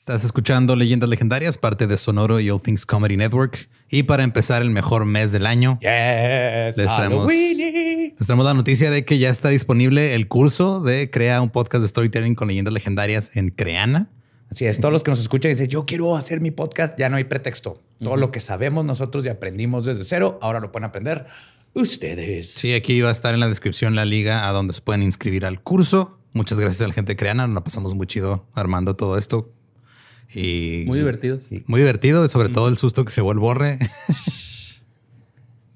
Estás escuchando Leyendas Legendarias, parte de Sonoro y All Things Comedy Network. Y para empezar el mejor mes del año, les, traemos, la noticia de que ya está disponible el curso de Crea un podcast de storytelling con leyendas legendarias en Creana. Así es, todos los que nos escuchan y dicen, yo quiero hacer mi podcast, ya no hay pretexto. Todo lo que sabemos nosotros y aprendimos desde cero, ahora lo pueden aprender ustedes. Sí, aquí va a estar en la descripción la liga a donde se pueden inscribir al curso. Muchas gracias a la gente de Creana, nos pasamos muy chido armando todo esto muy divertido, Sí. Muy divertido, sobre todo el susto que se vuelve borre.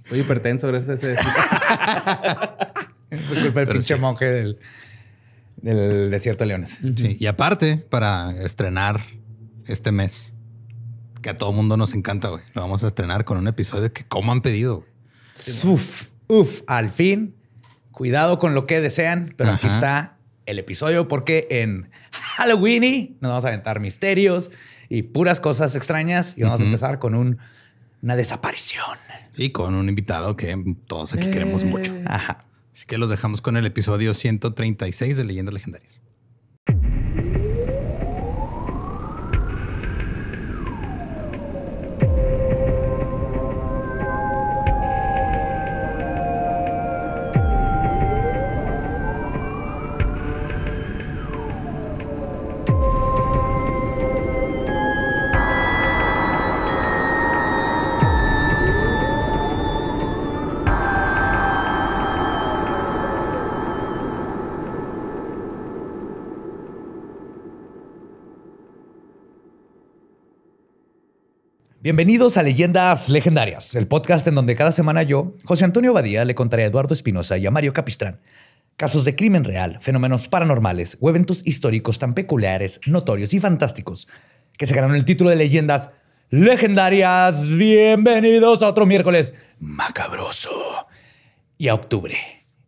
Soy hipertenso gracias a ese. del pinche monje del, desierto de leones. Y aparte, para estrenar este mes, que a todo mundo nos encanta, Lo vamos a estrenar con un episodio que como han pedido. Uf, uf, al fin. Cuidado con lo que desean, pero aquí está el episodio porque en Halloween nos vamos a aventar misterios y puras cosas extrañas y vamos a empezar con una desaparición. Y con un invitado que todos aquí queremos mucho. Eh. Así que los dejamos con el episodio 136 de Leyendas Legendarias. Bienvenidos a Leyendas Legendarias, el podcast en donde cada semana yo, José Antonio Badía, le contaré a Eduardo Espinosa y a Mario Capistrán casos de crimen real, fenómenos paranormales o eventos históricos tan peculiares, notorios y fantásticos que se ganaron el título de Leyendas Legendarias. Bienvenidos a otro miércoles macabroso y a octubre,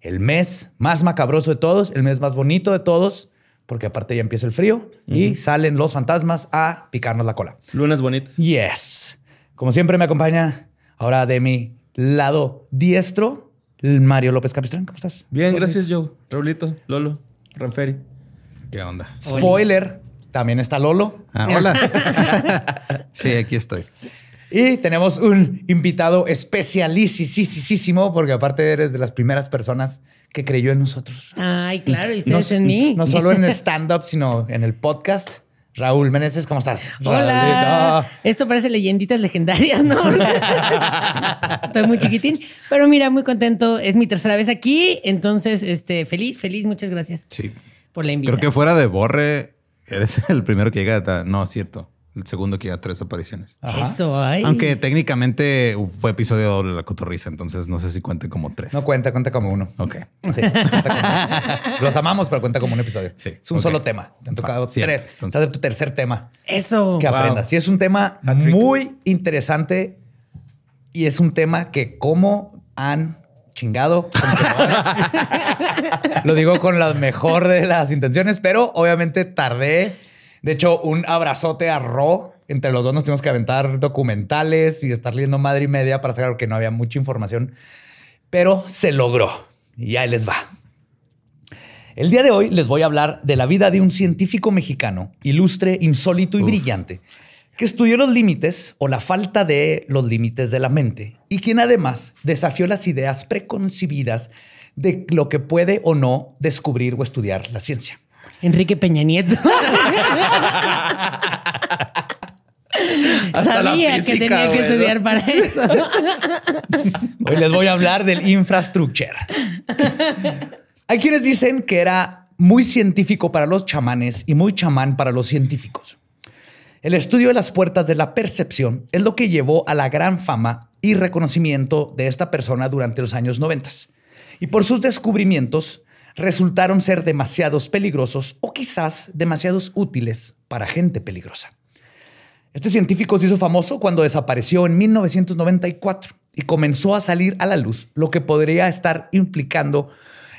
el mes más macabroso de todos, el mes más bonito de todos porque aparte ya empieza el frío y salen los fantasmas a picarnos la cola. Lunas bonitas. Yes. Como siempre me acompaña ahora de mi lado diestro, Mario López Capistrán. ¿Cómo estás? Bien, gracias Joe. Raulito, Lolo, Ranferi. ¿Qué onda? Spoiler, también está Lolo. Ah, hola. sí, aquí estoy. Y tenemos un invitado especialísimo, porque aparte eres de las primeras personas que creyó en nosotros. Ay, claro, y ustedes en mí. No solo en stand-up, sino en el podcast. Raúl Meneses, ¿cómo estás? Hola. Esto parece leyenditas legendarias, ¿no? Estoy muy chiquitín, pero mira, muy contento. Es mi tercera vez aquí, entonces, este, feliz, feliz, muchas gracias. Sí. Por la invitación. Creo que fuera de Borre, eres el primero que llega. No, No, cierto el segundo que ya tres apariciones. Eso hay. Aunque técnicamente fue episodio doble la cotorriza, entonces no sé si cuente como tres. No cuenta, cuenta como uno. Ok. Los amamos, pero cuenta como un episodio. Sí. Es un solo tema. Te han tocado tres. Entonces, tu tercer tema. Eso. Que aprendas. Y es un tema muy interesante y es un tema que como han chingado. Lo digo con la mejor de las intenciones, pero obviamente tardé de hecho, un abrazote a Ro. Entre los dos nos tuvimos que aventar documentales y estar leyendo madre y media para saber que no había mucha información. Pero se logró. Y ahí les va. El día de hoy les voy a hablar de la vida de un científico mexicano, ilustre, insólito y brillante, que estudió los límites o la falta de los límites de la mente y quien además desafió las ideas preconcebidas de lo que puede o no descubrir o estudiar la ciencia. Enrique Peña Nieto. Sabía que tenía que estudiar para eso. Hoy les voy a hablar del infrastructure. Hay quienes dicen que era muy científico para los chamanes y muy chamán para los científicos. El estudio de las puertas de la percepción es lo que llevó a la gran fama y reconocimiento de esta persona durante los años 90. Y por sus descubrimientos, resultaron ser demasiados peligrosos o quizás demasiados útiles para gente peligrosa. Este científico se hizo famoso cuando desapareció en 1994 y comenzó a salir a la luz lo que podría estar implicando,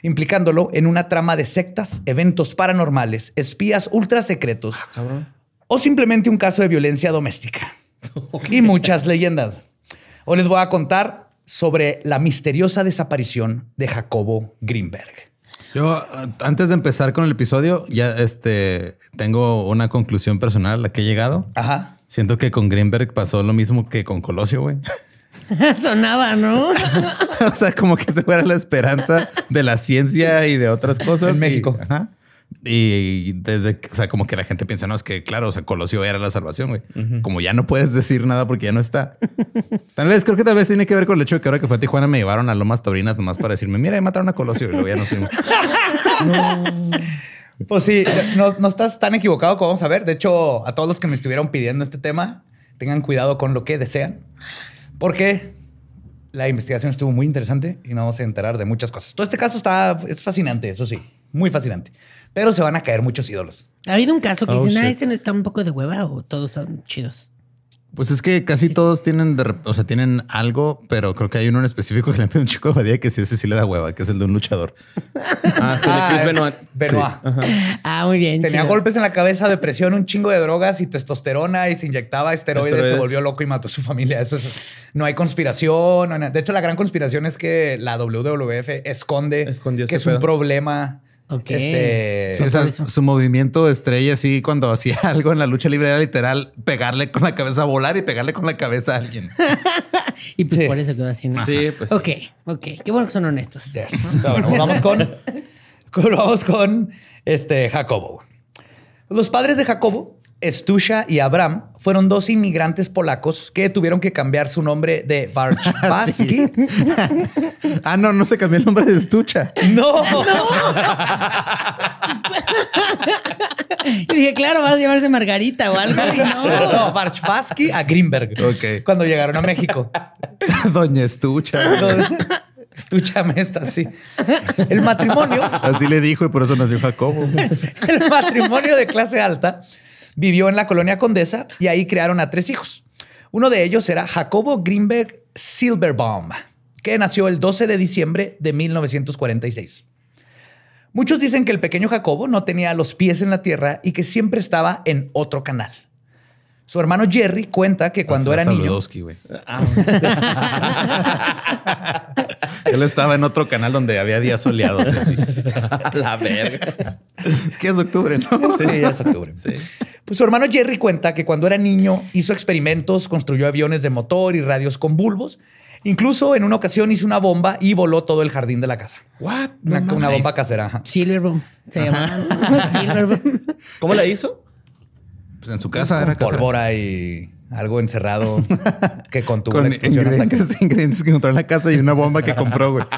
implicándolo en una trama de sectas, eventos paranormales, espías ultra secretos ah, o simplemente un caso de violencia doméstica. Y muchas leyendas. Hoy les voy a contar sobre la misteriosa desaparición de Jacobo Greenberg. Yo, antes de empezar con el episodio, ya este, tengo una conclusión personal a la que he llegado. Ajá. Siento que con Greenberg pasó lo mismo que con Colosio, güey. Sonaba, ¿no? o sea, como que se fuera la esperanza de la ciencia y de otras cosas. En México. Ajá. Y desde, o sea, como que la gente piensa, no, es que claro, o sea, Colosio era la salvación, güey. Como ya no puedes decir nada porque ya no está. tal vez, creo que tal vez tiene que ver con el hecho de que ahora que fue a Tijuana me llevaron a Lomas Taurinas nomás para decirme, mira, mataron a Colosio y luego ya nos fuimos. Pues sí, no, estás tan equivocado como vamos a ver. De hecho, a todos los que me estuvieron pidiendo este tema, tengan cuidado con lo que desean, porque la investigación estuvo muy interesante y nos vamos a enterar de muchas cosas. Todo este caso está, es fascinante, eso sí, muy fascinante pero se van a caer muchos ídolos. Ha habido un caso que oh, dicen, ah, este no está un poco de hueva o todos son chidos. Pues es que casi todos tienen, o sea, tienen algo, pero creo que hay uno en específico que le pide un chico de Badía que si ese sí le da hueva, que es el de un luchador. Ah, sí, ah, Benoit. Benoit. Ah, muy bien. Tenía golpes en la cabeza, depresión, un chingo de drogas y testosterona y se inyectaba esteroides, se volvió loco y mató a su familia. Eso es, no hay conspiración. de hecho, la gran conspiración es que la WWF esconde que es un problema Ok. Este, su movimiento estrella, así cuando hacía algo en la lucha libre, era literal pegarle con la cabeza, volar y pegarle con la cabeza a alguien. y pues por eso quedó así, ¿no? Sí, pues. Ok, ok. Qué bueno que son honestos. vamos con, vamos con este Jacobo. Los padres de Jacobo Estucha y Abraham fueron dos inmigrantes polacos que tuvieron que cambiar su nombre de Barczbaski. Ah, ah, no, no se cambió el nombre de Estucha. No. no. y dije, claro, vas a llamarse Margarita o algo. Y no, no a Greenberg. Ok. Cuando llegaron a México. Doña Estucha. me está sí. El matrimonio. Así le dijo y por eso nació Jacobo. El matrimonio de clase alta vivió en la colonia Condesa y ahí crearon a tres hijos. Uno de ellos era Jacobo Greenberg Silverbaum, que nació el 12 de diciembre de 1946. Muchos dicen que el pequeño Jacobo no tenía los pies en la tierra y que siempre estaba en otro canal. Su hermano Jerry cuenta que cuando era niño. Él estaba en otro canal donde había días soleados. La verga. Es que es octubre, ¿no? Sí, ya es octubre. Pues su hermano Jerry cuenta que cuando era niño hizo experimentos, construyó aviones de motor y radios con bulbos. Incluso en una ocasión hizo una bomba y voló todo el jardín de la casa. What? Una, bomba casera. Silver Se llama ¿Cómo la hizo? Pues en su casa era casera. Pólvora y algo encerrado que contuvo Con la explosión hasta que... ingredientes que encontró en la casa y una bomba que compró, güey.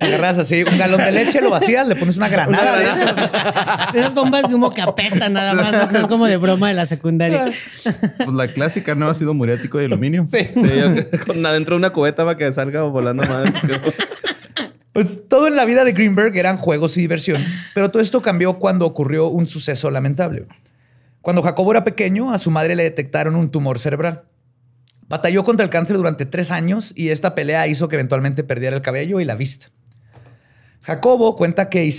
Agarras así un galón de leche, lo vacías, le pones una granada. esas bombas de humo que apestan nada más, son como de broma de la secundaria. Pues la clásica, ¿no? Ha sido muriático de aluminio. Sí, sí yo, con adentro una cubeta para que salga volando madre. Pues todo en la vida de Greenberg eran juegos y diversión, pero todo esto cambió cuando ocurrió un suceso lamentable. Cuando Jacobo era pequeño, a su madre le detectaron un tumor cerebral. Batalló contra el cáncer durante tres años y esta pelea hizo que eventualmente perdiera el cabello y la vista. Jacobo cuenta que, y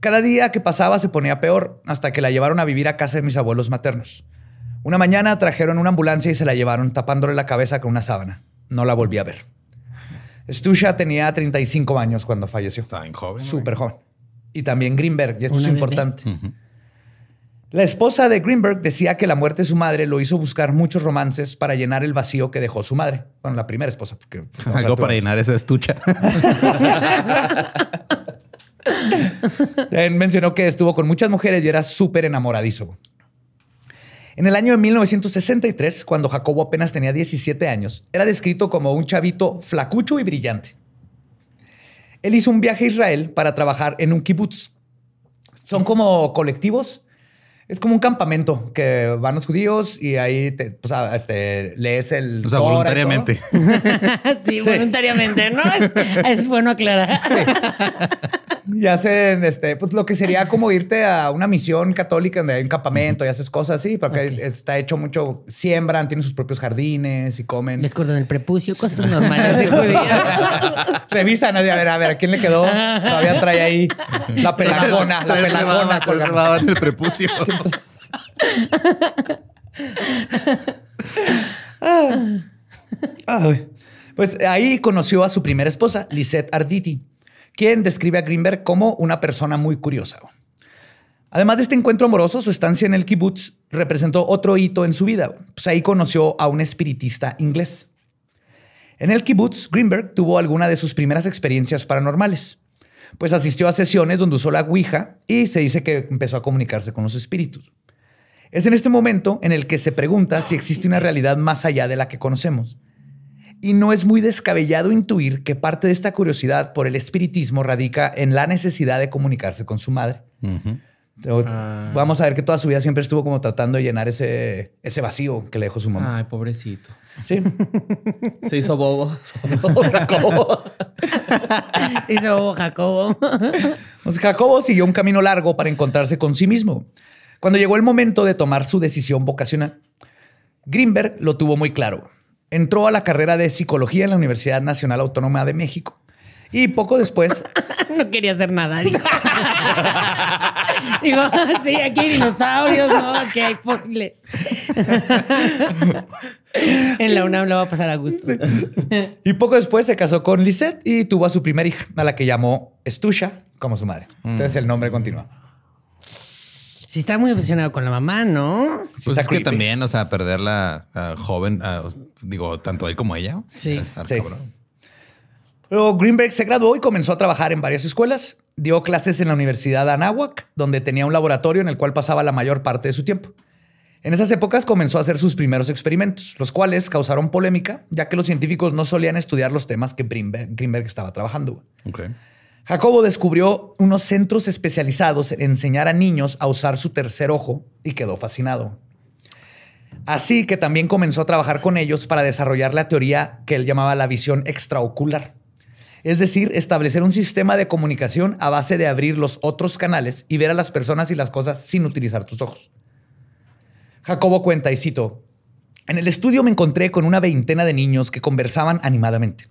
cada día que pasaba se ponía peor hasta que la llevaron a vivir a casa de mis abuelos maternos. Una mañana trajeron una ambulancia y se la llevaron tapándole la cabeza con una sábana. No la volví a ver. Stusha tenía 35 años cuando falleció. Está joven. Súper joven. Y también Greenberg, y esto es importante. La esposa de Greenberg decía que la muerte de su madre lo hizo buscar muchos romances para llenar el vacío que dejó su madre. Bueno, la primera esposa. Porque, pues, Algo para llenar esa estucha. Mencionó que estuvo con muchas mujeres y era súper enamoradizo. En el año de 1963, cuando Jacobo apenas tenía 17 años, era descrito como un chavito flacucho y brillante. Él hizo un viaje a Israel para trabajar en un kibutz. Son como colectivos es como un campamento que van los judíos y ahí te, pues, ah, este, lees el. O sea, voluntariamente. sí, voluntariamente, ¿no? Es, bueno aclarar y hacen este, pues lo que sería como irte a una misión católica donde hay un campamento y haces cosas así, porque está hecho mucho, siembran, tienen sus propios jardines y comen. Les cortan el prepucio, cosas normales de Revisan, a ver, a ver, ¿a quién le quedó? Todavía trae ahí la pelagona, la pelagona colgada. el prepucio. Ah, pues ahí conoció a su primera esposa, Lisette Arditi quien describe a Greenberg como una persona muy curiosa. Además de este encuentro amoroso, su estancia en el kibutz representó otro hito en su vida, pues ahí conoció a un espiritista inglés. En el kibutz, Greenberg tuvo alguna de sus primeras experiencias paranormales, pues asistió a sesiones donde usó la Ouija y se dice que empezó a comunicarse con los espíritus. Es en este momento en el que se pregunta si existe una realidad más allá de la que conocemos y no es muy descabellado intuir que parte de esta curiosidad por el espiritismo radica en la necesidad de comunicarse con su madre. Ah. Vamos a ver que toda su vida siempre estuvo como tratando de llenar ese, ese vacío que le dejó su mamá. Ay, pobrecito. Sí. Se hizo bobo. hizo bobo Jacobo. Pues Jacobo siguió un camino largo para encontrarse con sí mismo. Cuando llegó el momento de tomar su decisión vocacional, Greenberg lo tuvo muy claro entró a la carrera de psicología en la Universidad Nacional Autónoma de México. Y poco después. no quería hacer nada. Digo, sí, aquí hay dinosaurios, ¿no? Aquí hay fósiles. en la UNAM lo va a pasar a gusto. y poco después se casó con Lisette y tuvo a su primera hija, a la que llamó Estusha, como su madre. Entonces el nombre continúa. Si está muy obsesionado con la mamá, ¿no? pues es que también, o sea, perderla joven, digo, tanto él como ella. Sí. Greenberg se graduó y comenzó a trabajar en varias escuelas. Dio clases en la Universidad de Anáhuac, donde tenía un laboratorio en el cual pasaba la mayor parte de su tiempo. En esas épocas comenzó a hacer sus primeros experimentos, los cuales causaron polémica, ya que los científicos no solían estudiar los temas que Greenberg, estaba trabajando. Ok. Jacobo descubrió unos centros especializados en enseñar a niños a usar su tercer ojo y quedó fascinado. Así que también comenzó a trabajar con ellos para desarrollar la teoría que él llamaba la visión extraocular. Es decir, establecer un sistema de comunicación a base de abrir los otros canales y ver a las personas y las cosas sin utilizar tus ojos. Jacobo cuenta y cito, en el estudio me encontré con una veintena de niños que conversaban animadamente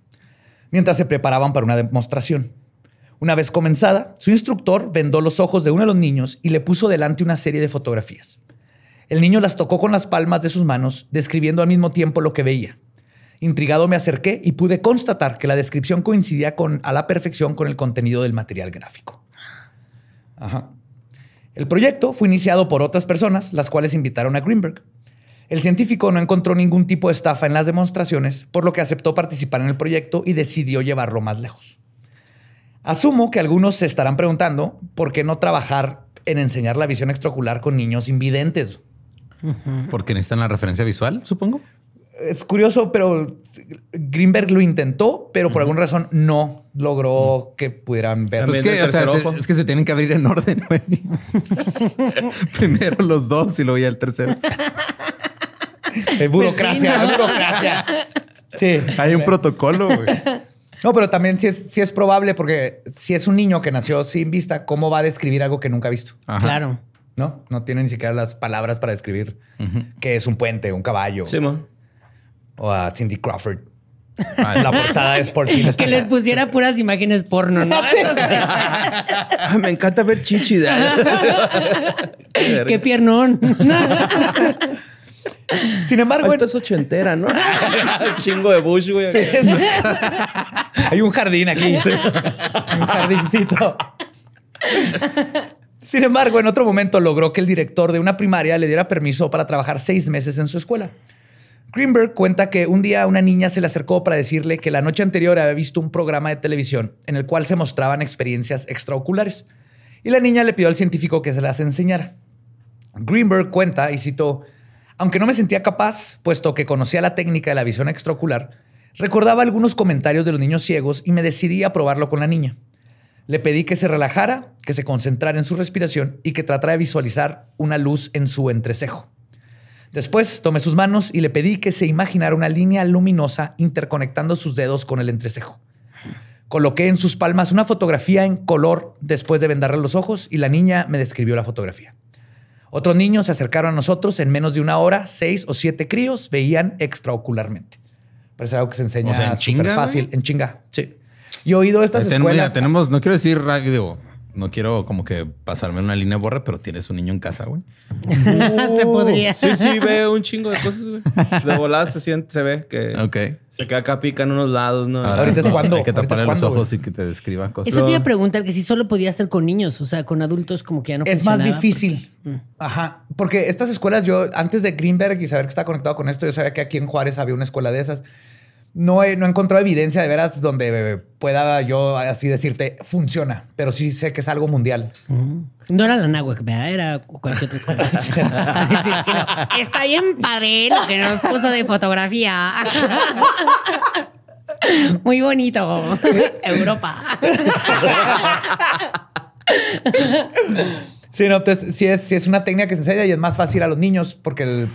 mientras se preparaban para una demostración. Una vez comenzada, su instructor vendó los ojos de uno de los niños y le puso delante una serie de fotografías. El niño las tocó con las palmas de sus manos, describiendo al mismo tiempo lo que veía. Intrigado me acerqué y pude constatar que la descripción coincidía con, a la perfección con el contenido del material gráfico. El proyecto fue iniciado por otras personas, las cuales invitaron a Greenberg. El científico no encontró ningún tipo de estafa en las demostraciones, por lo que aceptó participar en el proyecto y decidió llevarlo más lejos. Asumo que algunos se estarán preguntando por qué no trabajar en enseñar la visión extraocular con niños invidentes. Porque necesitan la referencia visual, supongo. Es curioso, pero Greenberg lo intentó, pero por alguna razón no logró que pudieran ver. Pues que, es que se tienen que abrir en orden. Primero los dos y luego ya el tercero. Es eh, burocracia, burocracia. Sí. Hay un protocolo, güey. No, pero también sí es, es probable porque si es un niño que nació sin vista, ¿cómo va a describir algo que nunca ha visto? Claro. ¿No? No tiene ni siquiera las palabras para describir que es un puente, un caballo. Sí, O a Cindy Crawford. Ah, la portada de Sporting. Que les pusiera puras imágenes porno, ¿no? Ah, me encanta ver chichi. ¿eh? Qué piernón. Sin embargo. Esto ¿no? Chingo de bush, güey. Hay un jardín aquí. un jardincito. Sin embargo, en otro momento logró que el director de una primaria le diera permiso para trabajar seis meses en su escuela. Greenberg cuenta que un día una niña se le acercó para decirle que la noche anterior había visto un programa de televisión en el cual se mostraban experiencias extraoculares. Y la niña le pidió al científico que se las enseñara. Greenberg cuenta, y citó, aunque no me sentía capaz, puesto que conocía la técnica de la visión extraocular, recordaba algunos comentarios de los niños ciegos y me decidí a probarlo con la niña. Le pedí que se relajara, que se concentrara en su respiración y que tratara de visualizar una luz en su entrecejo. Después tomé sus manos y le pedí que se imaginara una línea luminosa interconectando sus dedos con el entrecejo. Coloqué en sus palmas una fotografía en color después de vendarle los ojos y la niña me describió la fotografía. Otros niños se acercaron a nosotros en menos de una hora, seis o siete críos veían extraocularmente. Pero es algo que se enseña súper fácil, en chinga. Sí. Yo he oído estas escuelas. tenemos, no quiero decir, radio no quiero como que pasarme una línea borra, pero tienes un niño en casa, güey. se podría. Sí, sí, ve un chingo de cosas, güey. De volada se siente, se ve que se queda acá pican unos lados, ¿no? Ahora, Ahorita es cuando. Hay que taparle los ojos y que te describan cosas. Eso te iba a preguntar que si solo podía hacer con niños, o sea, con adultos como que ya no Es más difícil. Mm. Ajá. Porque estas escuelas, yo antes de Greenberg y saber que está conectado con esto, yo sabía que aquí en Juárez había una escuela de esas no he, no encontrado evidencia de veras donde pueda yo así decirte funciona, pero sí sé que es algo mundial. No era la náhuac, era cualquier otra cosa. Está bien padre lo que nos puso de fotografía. Muy bonito. Europa. sí, no, entonces, pues, es, sí es una técnica que se enseña y es más fácil a los niños porque el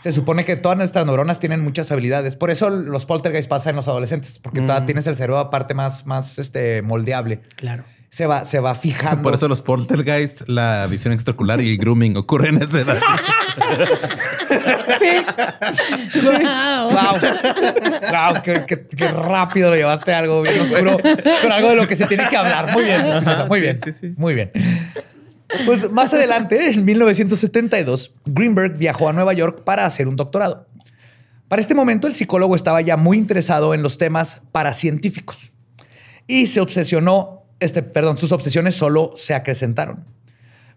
se supone que todas nuestras neuronas tienen muchas habilidades. Por eso los poltergeist pasan en los adolescentes, porque todavía mm. tienes el cerebro aparte más, más este, moldeable. Claro. Se va, se va fijando. Por eso los poltergeist, la visión extracular y el grooming ocurren en esa edad. Sí. Wow. Wow. qué, rápido lo llevaste algo bien oscuro, pero algo de lo que se tiene que hablar. Muy bien, muy, bien sí, sí. Muy bien. Pues más adelante, en 1972, Greenberg viajó a Nueva York para hacer un doctorado. Para este momento, el psicólogo estaba ya muy interesado en los temas paracientíficos y se obsesionó, este, perdón, sus obsesiones solo se acrecentaron.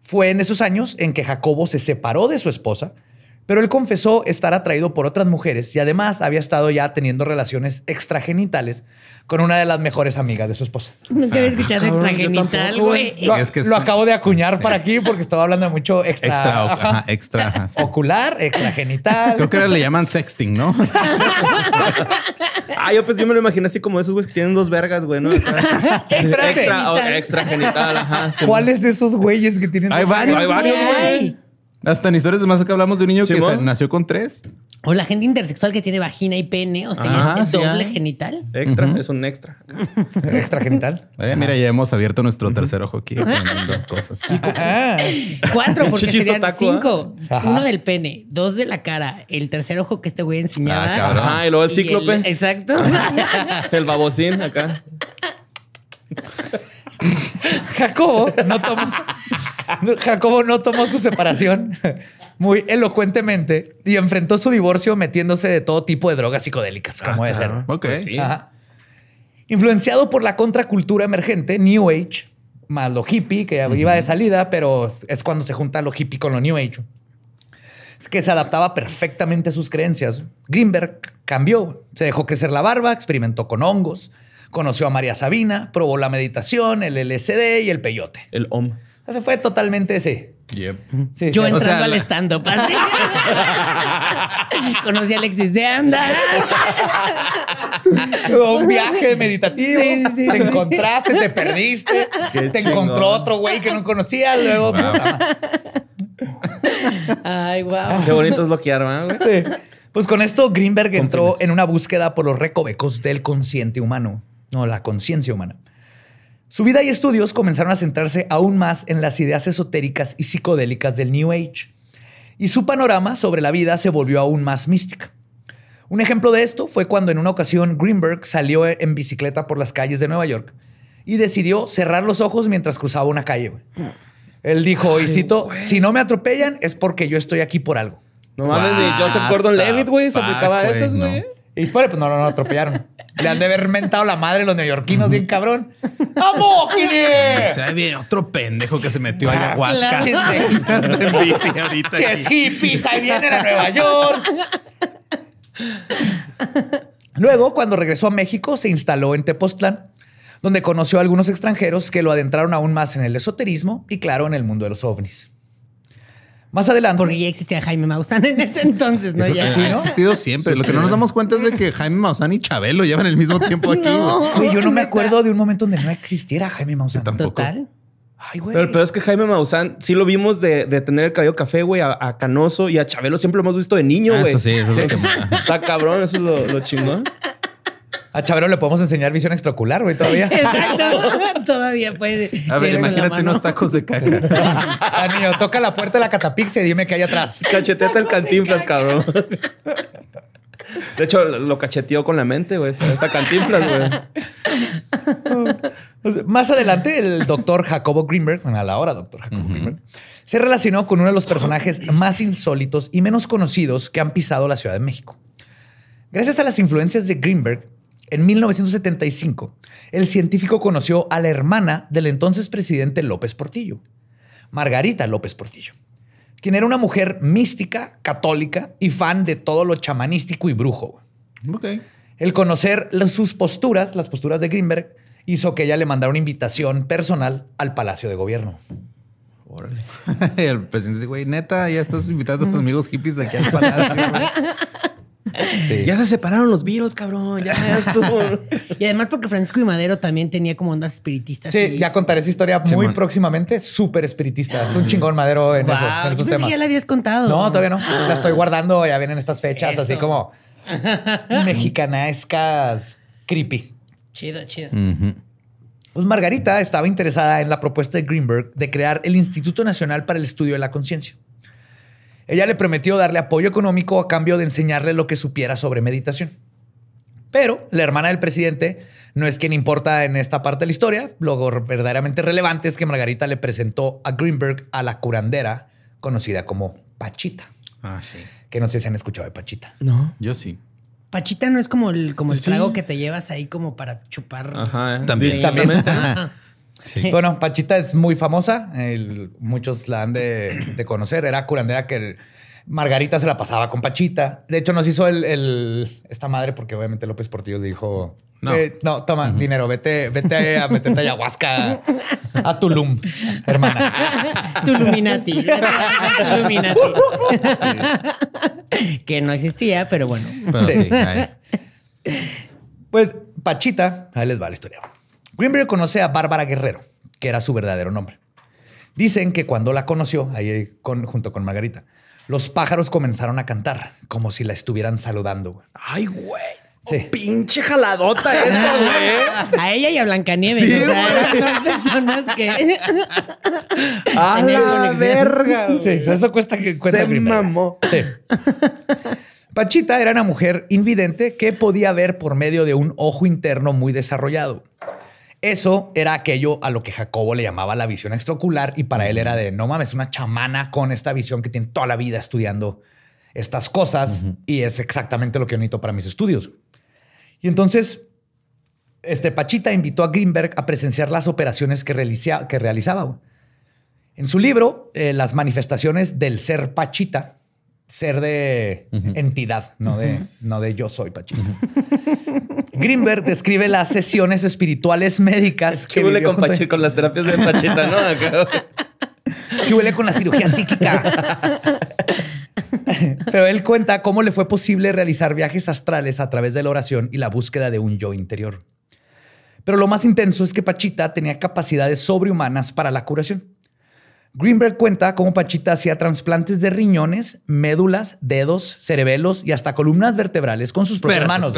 Fue en esos años en que Jacobo se separó de su esposa pero él confesó estar atraído por otras mujeres y además había estado ya teniendo relaciones extragenitales con una de las mejores amigas de su esposa. Nunca había escuchado ah, extragenital, güey. Lo, acabo de acuñar para aquí porque estaba hablando de mucho extra. Extra, Ocular, extragenital. Creo que le llaman sexting, ¿no? ah, yo pues yo me lo imagino así como esos güeyes que tienen dos vergas, güey, ¿no? extragenital. Extra, ¿Cuáles de esos güeyes que tienen Hay varios, Hay varios, güey. Hasta en historias de más acá hablamos de un niño que nació con tres. O la gente intersexual que tiene vagina y pene, o sea, es este doble genital. Extra, es un extra. extra genital. Eh, mira, ya hemos abierto nuestro tercer ojo aquí. Cuatro, porque serían cinco. Uno del pene, dos de la cara, el tercer ojo que este güey enseñaba. Ah, y luego el cíclope. exacto. el babocín acá. Jacobo no, toma. Jacobo no tomó su separación muy elocuentemente y enfrentó su divorcio metiéndose de todo tipo de drogas psicodélicas, como ah, debe ser. Ok. Pues Influenciado por la contracultura emergente, New Age, más lo hippie, que iba de salida, pero es cuando se junta lo hippie con lo New Age. Es que se adaptaba perfectamente a sus creencias. Greenberg cambió, se dejó crecer la barba, experimentó con hongos, conoció a María Sabina, probó la meditación, el LSD y el peyote. El OM. O se fue totalmente ese. Yo entrando o sea, al stand Conocí a Alexis de Anda. un viaje meditativo. te encontraste, te perdiste. te encontró otro güey que no conocías. Luego. Ay, wow. Qué bonito es lo que arma, Pues con esto, Greenberg entró en una búsqueda por los recovecos del consciente humano. No, la conciencia humana. Su vida y estudios comenzaron a centrarse aún más en las ideas esotéricas y psicodélicas del New Age, y su panorama sobre la vida se volvió aún más mística. Un ejemplo de esto fue cuando en una ocasión Greenberg salió en bicicleta por las calles de Nueva York y decidió cerrar los ojos mientras cruzaba una calle. Él dijo, y si no me atropellan es porque yo estoy aquí por algo. No mames, güey, se aplicaba a esas, güey. Y después, pues no, no, no, atropellaron. Le han de haber mentado la madre los neoyorquinos, bien cabrón. ¡Vamos, O sea, otro pendejo que se metió a ah, ayahuasca. Ches hippies, ahí vienen a Nueva York. Luego, cuando regresó a México, se instaló en Tepoztlán, donde conoció a algunos extranjeros que lo adentraron aún más en el esoterismo y, claro, en el mundo de los ovnis. Más adelante. Porque ya existía Jaime Maussan en ese entonces, ¿no? Ya. ¿no? ha existido siempre. Lo que no nos damos cuenta es de que Jaime Maussan y Chabelo llevan el mismo tiempo aquí. No, yo no me acuerdo de un momento donde no existiera Jaime Maussan. Total. Ay, güey. Pero, es que Jaime Maussan, sí lo vimos de, tener el cabello café, güey, a, Canoso y a Chabelo siempre lo hemos visto de niño, ah, güey. eso sí, eso es lo que Está cabrón, eso es lo, lo chingón. A Chabelo le podemos enseñar visión extraocular, güey, todavía. Exacto. todavía puede. A ver, imagínate unos tacos de caca. Anillo, toca la puerta de la catapixia y dime qué hay atrás. Cacheteta el cantinflas, cabrón. De hecho, lo cacheteó con la mente, güey. Esa cantinflas, güey. más adelante, el doctor Jacobo Greenberg, a la hora doctor Jacobo Greenberg, se relacionó con uno de los personajes más insólitos y menos conocidos que han pisado la Ciudad de México. Gracias a las influencias de Greenberg, en 1975, el científico conoció a la hermana del entonces presidente López Portillo, Margarita López Portillo, quien era una mujer mística, católica y fan de todo lo chamanístico y brujo. Okay. El conocer sus posturas, las posturas de Greenberg, hizo que ella le mandara una invitación personal al Palacio de Gobierno. Órale. el presidente dice, güey, neta, ya estás invitando a tus amigos hippies aquí al palacio. Ya se separaron los virus, cabrón. y además, porque Francisco y Madero también tenía como ondas espiritistas. Sí, ya contaré esa historia muy próximamente. Súper espiritista. Es un chingón Madero en eso. ya la habías contado. No, todavía no. La estoy guardando. Ya vienen estas fechas, así como mexicanescas creepy. Chido, chido. Pues Margarita estaba interesada en la propuesta de Greenberg de crear el Instituto Nacional para el Estudio de la Conciencia. Ella le prometió darle apoyo económico a cambio de enseñarle lo que supiera sobre meditación. Pero la hermana del presidente no es quien importa en esta parte de la historia. Lo verdaderamente relevante es que Margarita le presentó a Greenberg a la curandera conocida como Pachita. Ah, sí. Que no sé si han escuchado de Pachita. No. Yo sí. Pachita no es como el, como trago que te llevas ahí como para chupar. Ajá, eh. también. También. Bueno, Pachita es muy famosa, muchos la han de, conocer, era curandera que Margarita se la pasaba con Pachita. De hecho, nos hizo el, esta madre porque obviamente López Portillo dijo, no, eh, toma dinero, vete, vete a meterte ayahuasca, a Tulum, hermana. Tuluminati. Tuluminati. Sí. Que no existía, pero bueno. Pues Pachita, ahí les va la historia. Greenberg conoce a Bárbara Guerrero, que era su verdadero nombre. Dicen que cuando la conoció, ahí junto con Margarita, los pájaros comenzaron a cantar como si la estuvieran saludando. Ay, güey. Sí. pinche jaladota esa, güey. A ella y a Blancanieves. Sí, o sea, personas que. A la verga. Güey. Sí, eso cuesta que cuesta Se mamó. Sí. Pachita era una mujer invidente que podía ver por medio de un ojo interno muy desarrollado. Eso era aquello a lo que Jacobo le llamaba la visión extraocular y para él era de, no mames, una chamana con esta visión que tiene toda la vida estudiando estas cosas y es exactamente lo que necesito para mis estudios. Y entonces, este Pachita invitó a Greenberg a presenciar las operaciones que, que realizaba. En su libro, eh, Las manifestaciones del ser Pachita, ser de entidad, no de, no de yo soy Pachita. Greenberg describe las sesiones espirituales médicas. que huele con, con las terapias de Pachita, no? ¿Qué huele con la cirugía psíquica? Pero él cuenta cómo le fue posible realizar viajes astrales a través de la oración y la búsqueda de un yo interior. Pero lo más intenso es que Pachita tenía capacidades sobrehumanas para la curación. Greenberg cuenta cómo Pachita hacía trasplantes de riñones, médulas, dedos, cerebelos y hasta columnas vertebrales con sus propias hermanos.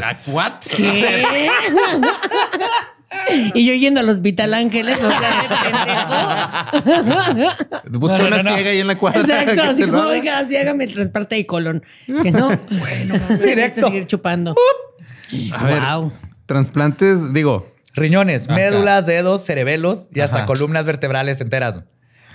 ¿Qué? Y yo yendo los Vital Ángeles, o una ciega y en la cuarta. Exacto, así como, oiga, hágame el trasplante de colon. Que no. Bueno, directo. seguir chupando. wow. ver, digo. Riñones, médulas, dedos, cerebelos y hasta columnas vertebrales enteras.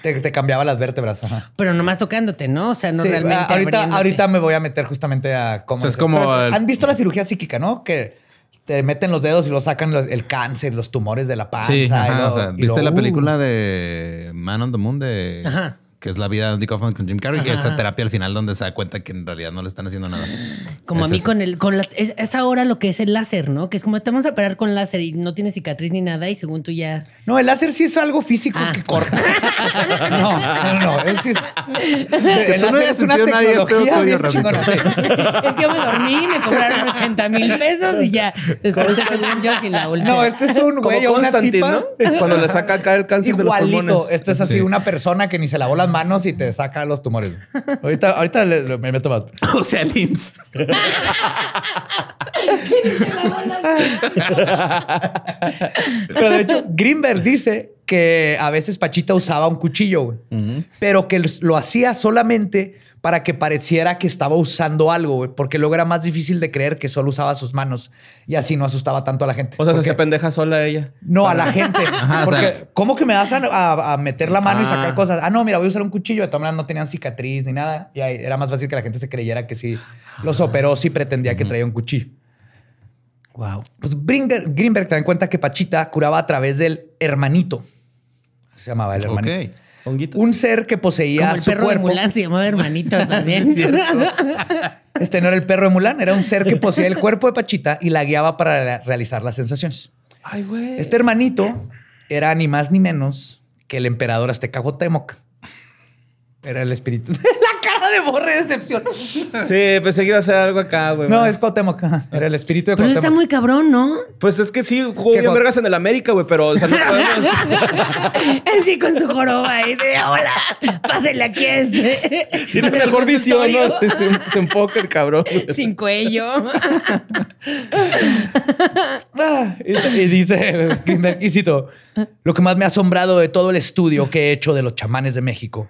Te, cambiaba las vértebras. Pero nomás tocándote, ¿no? O sea, no realmente. Ahorita, ahorita, me voy a meter justamente a cómo. O sea, es como. Han visto la cirugía psíquica, ¿no? Que te meten los dedos y lo sacan el cáncer, los tumores de la panza. Sí, o sea, ¿Viste la uh. película de Man on the Moon de. Ajá que es la vida de Andy Kaufman con Jim Carrey, que esa terapia al final donde se da cuenta que en realidad no le están haciendo nada. Como a mí con el, con la, es, ahora lo que es el láser, ¿no? Que es como te vamos a operar con láser y no tiene cicatriz ni nada y según tú ya. No, el láser sí es algo físico ah. que corta. no, no, no, es. el láser es una este tecnología es que yo me dormí, me cobraron 80 mil pesos y ya. Después según yo sin la última. No, este es un güey, una tipa, Cuando le saca acá el cáncer Igualito, de los pulmones. Esto es así, una persona que ni se lavó las manos y te saca los tumores. Ahorita, me meto más. O sea, el Pero de hecho, Greenberg dice que a veces Pachita usaba un cuchillo, pero que lo hacía solamente para que pareciera que estaba usando algo, porque luego era más difícil de creer que solo usaba sus manos y así no asustaba tanto a la gente. O sea, hacía pendeja sola ella. No, a la gente. porque, ¿cómo que me vas a, meter la mano y sacar ah. cosas? Ah, no, mira, voy a usar un cuchillo. De todas maneras, no tenían cicatriz ni nada. Y era más fácil que la gente se creyera que sí los ah. operó, si pretendía que traía un cuchillo. Wow. Pues Greenberg, te en cuenta que Pachita curaba a través del hermanito. Se llamaba el hermanito. Un ser que poseía Como el perro de Mulan se llamaba hermanito también. ¿Es este no era el perro de Mulan, era un ser que poseía el cuerpo de Pachita y la guiaba para realizar las sensaciones. Ay, güey. Este hermanito era ni más ni menos que el emperador azteca Jotemoc. Era el espíritu. de borre decepción. Sí, pues que a hacer algo acá, güey. No, es es acá. Era el espíritu de Pero está muy cabrón, ¿no? Pues es que sí, jugó bien vergas en el América, güey, pero o sea, no Él sí, con su joroba y de hola, pásenle aquí a este. Tiene mejor visión, ¿no? Se, enfoca el cabrón. Sin cuello. Ah, y, dice lo que más me ha asombrado de todo el estudio que he hecho de los chamanes de México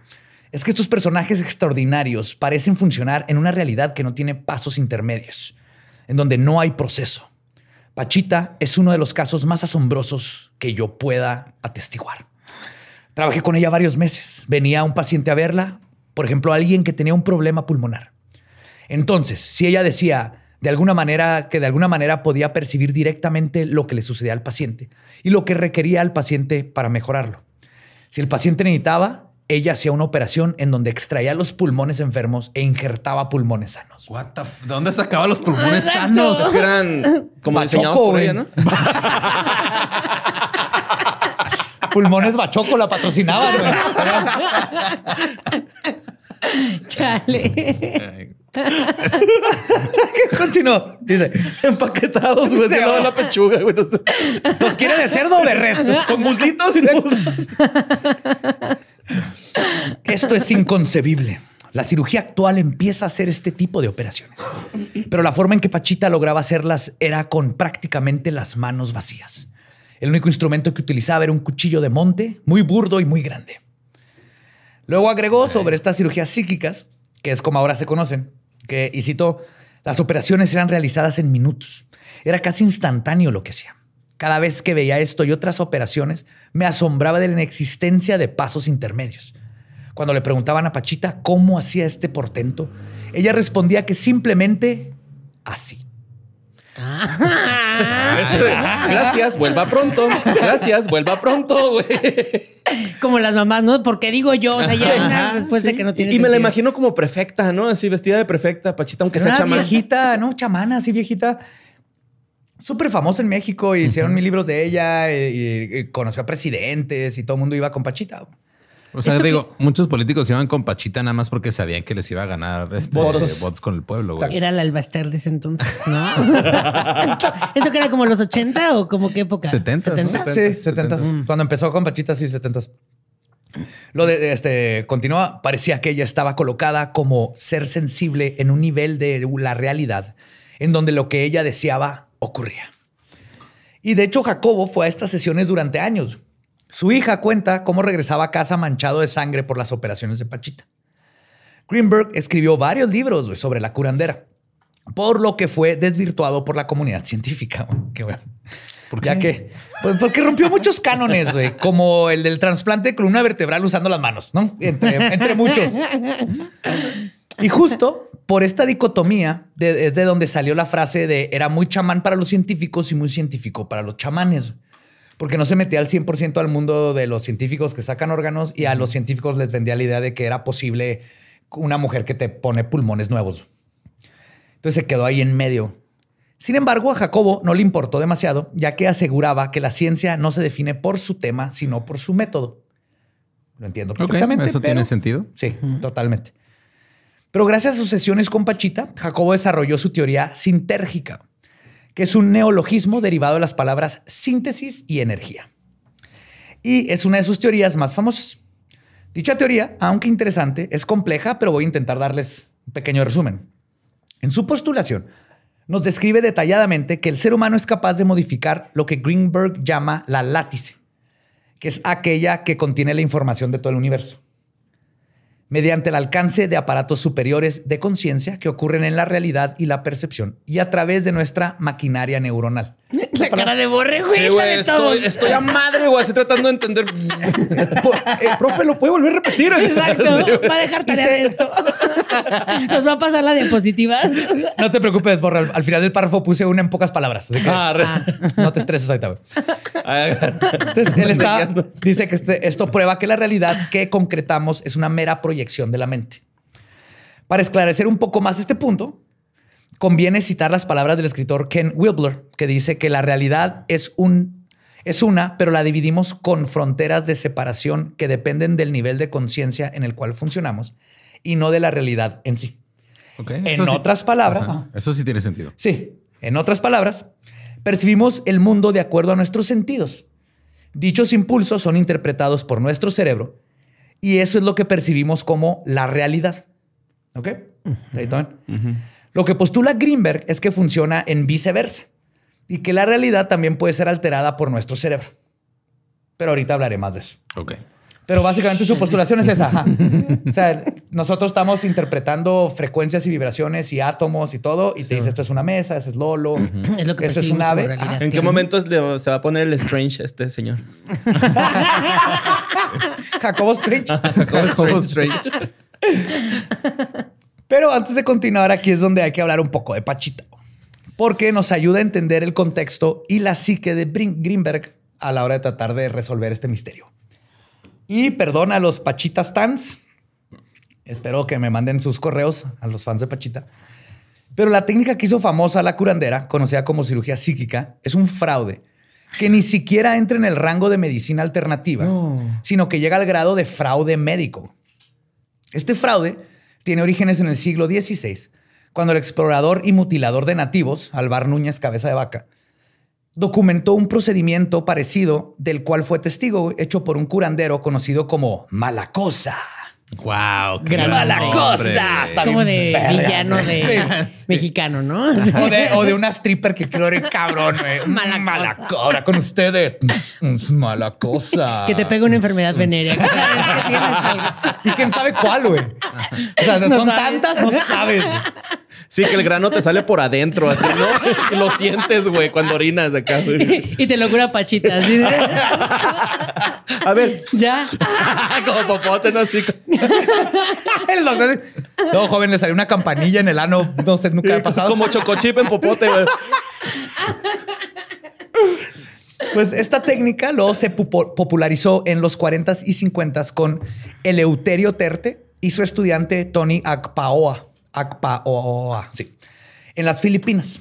es que estos personajes extraordinarios parecen funcionar en una realidad que no tiene pasos intermedios, en donde no hay proceso. Pachita es uno de los casos más asombrosos que yo pueda atestiguar. Trabajé con ella varios meses. Venía un paciente a verla, por ejemplo, alguien que tenía un problema pulmonar. Entonces, si ella decía de alguna manera que de alguna manera podía percibir directamente lo que le sucedía al paciente y lo que requería al paciente para mejorarlo. Si el paciente necesitaba ella hacía una operación en donde extraía los pulmones enfermos e injertaba pulmones sanos. What the ¿De dónde sacaba los pulmones sanos? eran como bachoco, diseñados ¿no? pulmones bachoco la güey. Chale. Continuó. Dice, empaquetados, güey. Se la pechuga, güey. Nos quiere de cerdo o de res. Con muslitos y muslitos. Esto es inconcebible. La cirugía actual empieza a hacer este tipo de operaciones. Pero la forma en que Pachita lograba hacerlas era con prácticamente las manos vacías. El único instrumento que utilizaba era un cuchillo de monte, muy burdo y muy grande. Luego agregó sobre estas cirugías psíquicas, que es como ahora se conocen, que, y citó, las operaciones eran realizadas en minutos. Era casi instantáneo lo que hacía. Cada vez que veía esto y otras operaciones, me asombraba de la inexistencia de pasos intermedios. Cuando le preguntaban a Pachita cómo hacía este portento, ella respondía que simplemente así. Ah. gracias, vuelva pronto. Gracias, vuelva pronto, güey. Como las mamás, ¿no? Porque digo yo, después que no Y, me la imagino como perfecta, ¿no? Así vestida de perfecta, Pachita, aunque sea chamana. viejita, ¿no? Chamana, así viejita súper famosa en México y hicieron mil libros de ella y, conoció a presidentes y todo el mundo iba con Pachita. O sea, digo, muchos políticos iban con Pachita nada más porque sabían que les iba a ganar este, votos. con el pueblo. Era el albaster de ese entonces, ¿no? ¿Eso que era como los 80 o como qué época? 70. Sí, 70. Mm. Cuando empezó con Pachita, sí, 70. Lo de este continúa. Parecía que ella estaba colocada como ser sensible en un nivel de la realidad en donde lo que ella deseaba ocurría. Y de hecho Jacobo fue a estas sesiones durante años. Su hija cuenta cómo regresaba a casa manchado de sangre por las operaciones de Pachita. Greenberg escribió varios libros sobre la curandera, por lo que fue desvirtuado por la comunidad científica. ¿Por qué? Pues, porque rompió muchos cánones, como el del trasplante de columna vertebral usando las manos, entre muchos. Y justo por esta dicotomía de, es de donde salió la frase de era muy chamán para los científicos y muy científico para los chamanes. Porque no se metía al 100% al mundo de los científicos que sacan órganos y a los científicos les vendía la idea de que era posible una mujer que te pone pulmones nuevos. Entonces se quedó ahí en medio. Sin embargo, a Jacobo no le importó demasiado, ya que aseguraba que la ciencia no se define por su tema, sino por su método. Lo entiendo perfectamente. ¿Eso tiene sentido? Sí, totalmente. Pero gracias a sus sesiones con Pachita, Jacobo desarrolló su teoría sintérgica, que es un neologismo derivado de las palabras síntesis y energía. Y es una de sus teorías más famosas. Dicha teoría, aunque interesante, es compleja, pero voy a intentar darles un pequeño resumen. En su postulación, nos describe detalladamente que el ser humano es capaz de modificar lo que Greenberg llama la látice, que es aquella que contiene la información de todo el universo mediante el alcance de aparatos superiores de conciencia que ocurren en la realidad y la percepción y a través de nuestra maquinaria neuronal. La cara de borre, güey. Sí, güey estoy, a madre, güey. Estoy tratando de entender. El eh, profe, ¿lo puede volver a repetir? Exacto. va a dejar tarea esto. Nos va a pasar la diapositiva. No te preocupes, borre. Al, final del párrafo puse una en pocas palabras. ah, no te estreses ahí, güey. Entonces, él está, dice que este, esto prueba que la realidad que concretamos es una mera proyección de la mente. Para esclarecer un poco más este punto, conviene citar las palabras del escritor Ken Wibler, que dice que la realidad es, un, es una, pero la dividimos con fronteras de separación que dependen del nivel de conciencia en el cual funcionamos y no de la realidad en sí. Okay. En otras palabras, eso sí tiene sentido. Sí, en otras palabras, percibimos el mundo de acuerdo a nuestros sentidos. Dichos impulsos son interpretados por nuestro cerebro y eso es lo que percibimos como la realidad. ¿Ok? Uh lo que postula Greenberg es que funciona en viceversa y que la realidad también puede ser alterada por nuestro cerebro. Pero ahorita hablaré más de eso. Ok. Pero básicamente su postulación es esa. O sea, nosotros estamos interpretando frecuencias y vibraciones y átomos y todo, y te dice esto es una mesa, ese es Lolo, es lo que un ave. ¿En qué momento se va a poner el strange este señor? Jacobo Strange. Jacobo Strange. Pero antes de continuar, aquí es donde hay que hablar un poco de Pachita, porque nos ayuda a entender el contexto y la psique de Greenberg a la hora de tratar de resolver este misterio. Y perdón a los Pachita Stans. Espero que me manden sus correos a los fans de Pachita. Pero la técnica que hizo famosa la curandera, conocida como cirugía psíquica, es un fraude que ni siquiera entra en el rango de medicina alternativa, sino que llega al grado de fraude médico. Este fraude tiene orígenes en el siglo XVI, cuando el explorador y mutilador de nativos, Alvar Núñez Cabeza de Vaca, documentó un procedimiento parecido del cual fue testigo hecho por un curandero conocido como Malacosa. Wow, qué gran mala cosa. como de villano de mexicano, ¿no? O de, una stripper que creo cabrón, güey. mala, mala cosa. Ahora con ustedes. mala cosa. Que te pega una enfermedad venérea. y quién sabe cuál, güey. O sea, son tantas, no sabes. Sí, que el grano te sale por adentro, así, ¿no? lo sientes, güey, cuando orinas acá. Y te lo cura Pachita. Así de... A ver. Ya. Como popote, no así. el doctor. No, joven, le salió una campanilla en el ano. No sé, nunca ha pasado. Como chocochip en popote, Pues esta técnica luego se popularizó en los 40s y 50s con Eleuterio Terte y su estudiante Tony Akpaoa. Akpaoa, sí, en las Filipinas,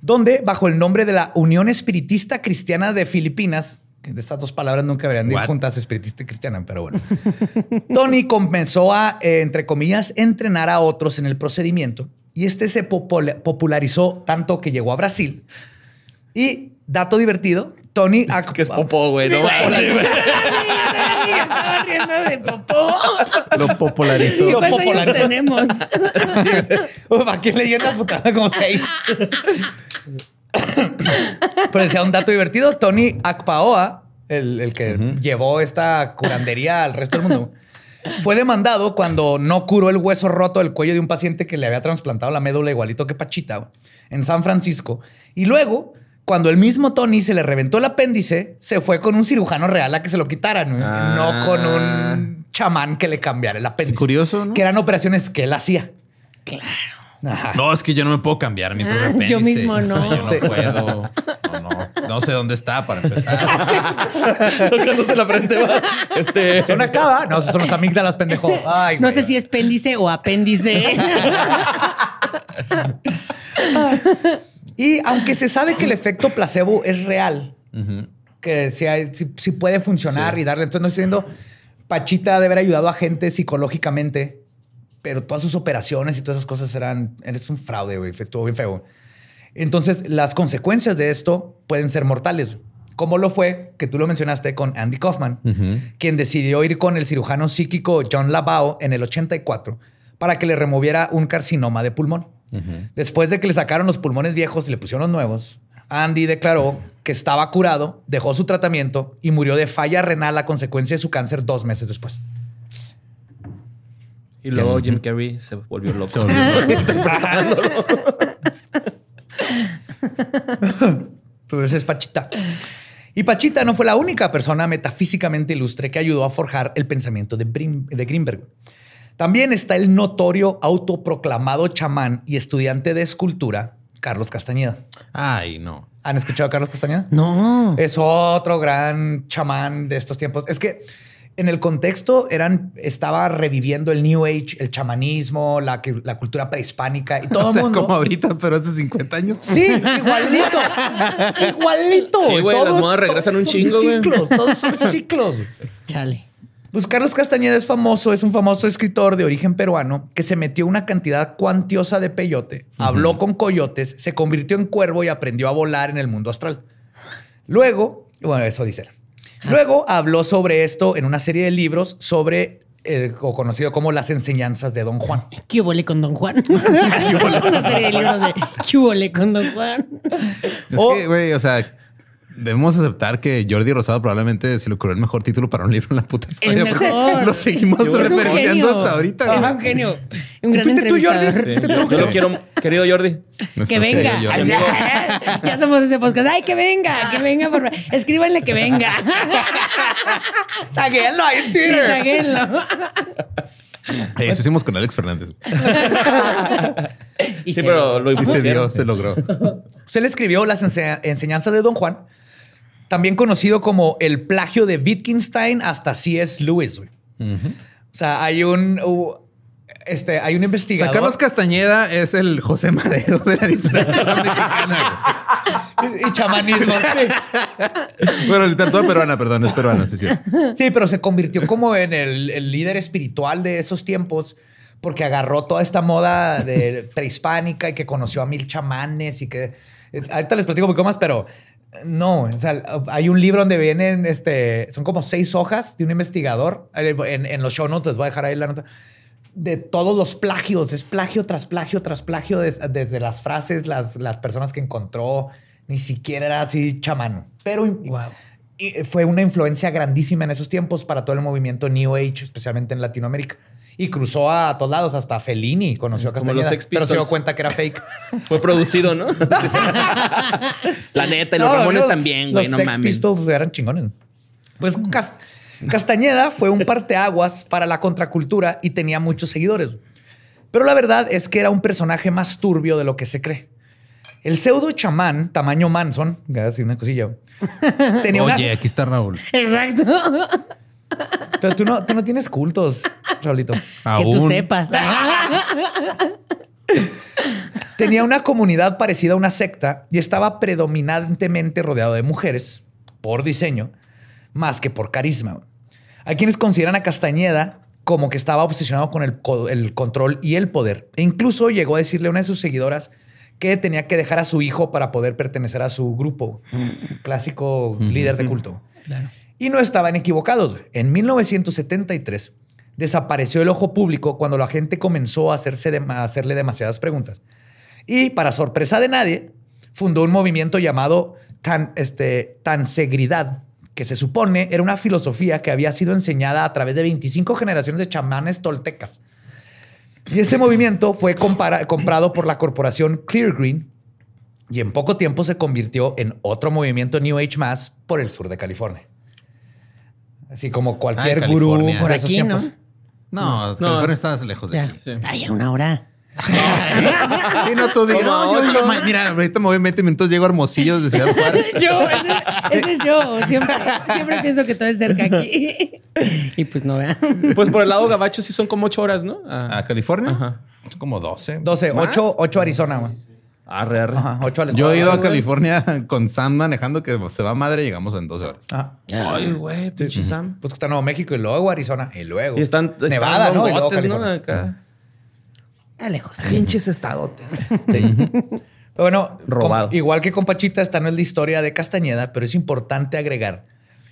donde bajo el nombre de la Unión Espiritista Cristiana de Filipinas, de estas dos palabras nunca habrían dicho juntas, espiritista y cristiana, pero bueno. Tony comenzó a, eh, entre comillas, entrenar a otros en el procedimiento y este se popularizó tanto que llegó a Brasil. Y dato divertido, Tony... Es que es güey. estaba riendo de popó. Lo popularizó. Lo popularizó? tenemos? Uf, aquí como seis. Pero decía un dato divertido. Tony Akpaoa, el, el que llevó esta curandería al resto del mundo, fue demandado cuando no curó el hueso roto del cuello de un paciente que le había trasplantado la médula igualito que Pachita en San Francisco. Y luego cuando el mismo Tony se le reventó el apéndice, se fue con un cirujano real a que se lo quitaran, no con ah. un chamán que le cambiara el apéndice. curioso, ¿no? Que eran operaciones que él hacía. Claro. No, es que yo no me puedo cambiar mi ah, propio apéndice. Yo mismo no. no puedo. No, no, no. sé dónde está para empezar. Tocándose la frente. Va. Este... Son acaba, No, son las amígdalas, pendejo. no sé si es péndice o apéndice. Y aunque se sabe que el efecto placebo es real, que si, puede funcionar y darle, entonces no estoy diciendo, Pachita debe haber ayudado a gente psicológicamente, pero todas sus operaciones y todas esas cosas eran, eres un fraude, güey, estuvo bien feo. Entonces, las consecuencias de esto pueden ser mortales, como lo fue, que tú lo mencionaste, con Andy Kaufman, quien decidió ir con el cirujano psíquico John Labao en el 84 para que le removiera un carcinoma de pulmón. Después de que le sacaron los pulmones viejos y le pusieron los nuevos, Andy declaró que estaba curado, dejó su tratamiento y murió de falla renal a consecuencia de su cáncer dos meses después. Y luego Jim Carrey se volvió loco. Se volvió loco. Pero es Pachita. Y Pachita no fue la única persona metafísicamente ilustre que ayudó a forjar el pensamiento de, Greenberg. También está el notorio autoproclamado chamán y estudiante de escultura, Carlos Castañeda. Ay, no. ¿Han escuchado a Carlos Castañeda? No. Es otro gran chamán de estos tiempos. Es que en el contexto eran, estaba reviviendo el New Age, el chamanismo, la, la cultura prehispánica y todo. O como ahorita, pero hace 50 años. Sí, igualito. igualito. Sí, güey, las modas regresan un chingo, güey. Todos son ciclos. Chale. Pues Carlos Castañeda es famoso, es un famoso escritor de origen peruano que se metió una cantidad cuantiosa de peyote, habló con coyotes, se convirtió en cuervo y aprendió a volar en el mundo astral. Luego, bueno, eso dice. Luego habló sobre esto en una serie de libros sobre o conocido como las enseñanzas de Don Juan. ¿Qué huele con Don Juan? ¿Qué huele con Don Juan? Es que, güey, o sea, Debemos aceptar que Jordi Rosado probablemente se le ocurrió el mejor título para un libro en la puta historia. El Lo seguimos referenciando hasta ahorita. Es un genio. Un tú, Jordi. Yo quiero, querido Jordi. que venga. Ya somos ese podcast. Ay, que venga, que venga, por Escríbanle que venga. Taguéenlo ahí en Twitter. Sí, eh, eso hicimos con Alex Fernández. y sí, pero lo se dio, se logró. Se pues le escribió las enseñanzas de Don Juan también conocido como el plagio de Wittgenstein hasta C.S. Lewis. Güey. O sea, hay un... este, hay un investigador. Carlos Castañeda es el José Madero de la literatura mexicana. y, chamanismo. Sí. Bueno, literatura peruana, perdón, es peruana, sí, sí. Sí, pero se convirtió como en el, líder espiritual de esos tiempos porque agarró toda esta moda de prehispánica y que conoció a mil chamanes y que... Eh, ahorita les platico un poco más, pero no, hay un libro donde vienen, este, son como seis hojas de un investigador. Eh, en, los show notes les voy a dejar ahí la nota. De todos los plagios, es plagio tras plagio tras plagio, desde las frases, las, las personas que encontró, ni siquiera era así chamán. Pero fue una influencia grandísima en esos tiempos para todo el movimiento New Age, especialmente en Latinoamérica y cruzó a todos lados, hasta Fellini conoció a Castañeda, pero se dio cuenta que era fake. Fue producido, ¿no? la neta, y los también, güey, no mames. Los Pistols eran chingones. Pues Castañeda fue un parteaguas para la contracultura y tenía muchos seguidores. Pero la verdad es que era un personaje más turbio de lo que se cree. El pseudo chamán, tamaño Manson, decir una cosilla, Oye, aquí está Raúl. Exacto. Pero tú no, tienes cultos, Raulito. Que tú sepas. Tenía una comunidad parecida a una secta y estaba predominantemente rodeado de mujeres por diseño más que por carisma. Hay quienes consideran a Castañeda como que estaba obsesionado con el, el, control y el poder. E incluso llegó a decirle a una de sus seguidoras que tenía que dejar a su hijo para poder pertenecer a su grupo. Mm. Clásico líder de culto. Claro. Y no estaban equivocados. En 1973 desapareció el ojo público cuando la gente comenzó a, hacerse a hacerle demasiadas preguntas. Y para sorpresa de nadie, fundó un movimiento llamado tan, este, Tansegridad, que se supone era una filosofía que había sido enseñada a través de 25 generaciones de chamanes toltecas. Y ese movimiento fue comprado por la corporación Clear Green y en poco tiempo se convirtió en otro movimiento New Age más por el sur de California. Así como ah, cualquier ah, gurú California. por aquí, ¿no? No, no California no. estabas lejos de aquí. Sí. a una hora. y no tú digas, mira, ahorita me voy a 20 entonces llego a Hermosillo desde Ciudad Juárez. ese es yo, ese, es yo. Siempre, siempre pienso que todo es cerca aquí. y pues no, vean. Pues por el lado gabacho sí son como ocho horas, ¿no? Ah. A, California. Ajá. Son como 12. 12, 8, 8 Arizona, güey. Yo he ido a California con Sam manejando que se va madre y llegamos en 12 horas. Ay, ah. güey, pinche Sam. Pues que está Nuevo México y luego Arizona y luego. Y están Nevada, ¿no? Y luego Acá. Está lejos. Pinches estadotes. Sí. pero bueno, igual que con Pachita, esta no es la historia de Castañeda, pero es importante agregar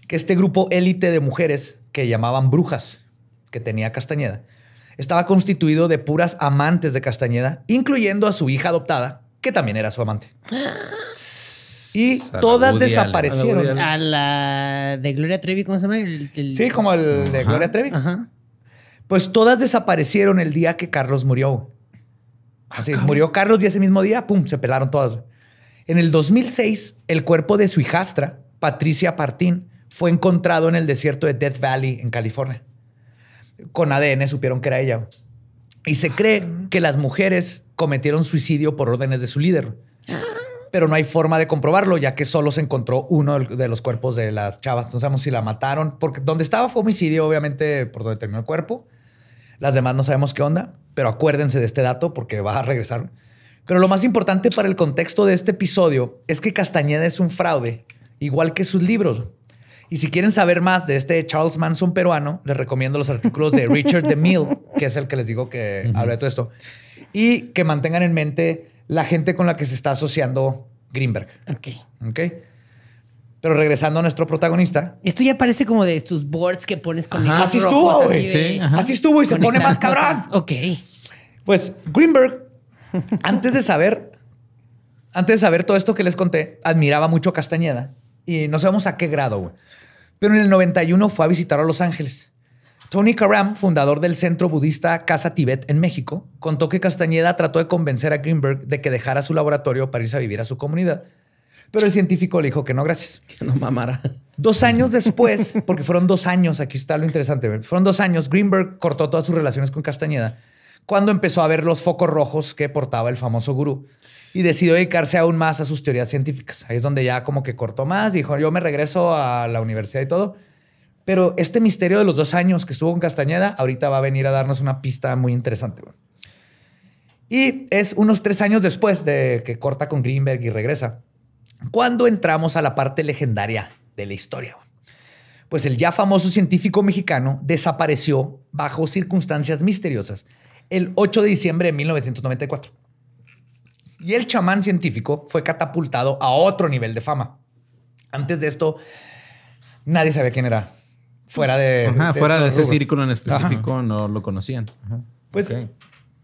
que este grupo élite de mujeres que llamaban brujas que tenía Castañeda estaba constituido de puras amantes de Castañeda, incluyendo a su hija adoptada, que también era su amante. Ah. Y todas desaparecieron. A la, de Gloria Trevi, ¿cómo se llama? Sí, como el de Gloria Trevi. Pues todas desaparecieron el día que Carlos murió. Así, murió Carlos y ese mismo día, pum, se pelaron todas. En el 2006, el cuerpo de su hijastra, Patricia Partín, fue encontrado en el desierto de Death Valley, en California. Con ADN supieron que era ella. Y se cree ah. que las mujeres cometieron suicidio por órdenes de su líder. Pero no hay forma de comprobarlo, ya que solo se encontró uno de los cuerpos de las chavas. No sabemos si la mataron, porque donde estaba fue homicidio, obviamente, por donde terminó el cuerpo. Las demás no sabemos qué onda, pero acuérdense de este dato porque va a regresar. Pero lo más importante para el contexto de este episodio es que Castañeda es un fraude, igual que sus libros. Y si quieren saber más de este Charles Manson peruano, les recomiendo los artículos de Richard DeMille, que es el que les digo que habla de todo esto y que mantengan en mente la gente con la que se está asociando Greenberg. Ok. Ok. Pero regresando a nuestro protagonista. Esto ya parece como de tus boards que pones con ajá, Así estuvo, güey. Así, así, estuvo y se pone más cabrón. Ok. Pues Greenberg, antes de saber, antes de saber todo esto que les conté, admiraba mucho a Castañeda y no sabemos a qué grado, güey. Pero en el 91 fue a visitar a Los Ángeles Tony Karam, fundador del centro budista Casa Tibet en México, contó que Castañeda trató de convencer a Greenberg de que dejara su laboratorio para irse a vivir a su comunidad. Pero el científico le dijo que no, gracias. Que no mamara. Dos años después, porque fueron dos años, aquí está lo interesante, fueron dos años, Greenberg cortó todas sus relaciones con Castañeda cuando empezó a ver los focos rojos que portaba el famoso gurú y decidió dedicarse aún más a sus teorías científicas. Ahí es donde ya como que cortó más, dijo, yo me regreso a la universidad y todo. Pero este misterio de los dos años que estuvo con Castañeda, ahorita va a venir a darnos una pista muy interesante. Y es unos tres años después de que corta con Greenberg y regresa, cuando entramos a la parte legendaria de la historia. Pues el ya famoso científico mexicano desapareció bajo circunstancias misteriosas el 8 de diciembre de 1994. Y el chamán científico fue catapultado a otro nivel de fama. Antes de esto, nadie sabía quién era fuera de... fuera de ese círculo en específico no lo conocían. Pues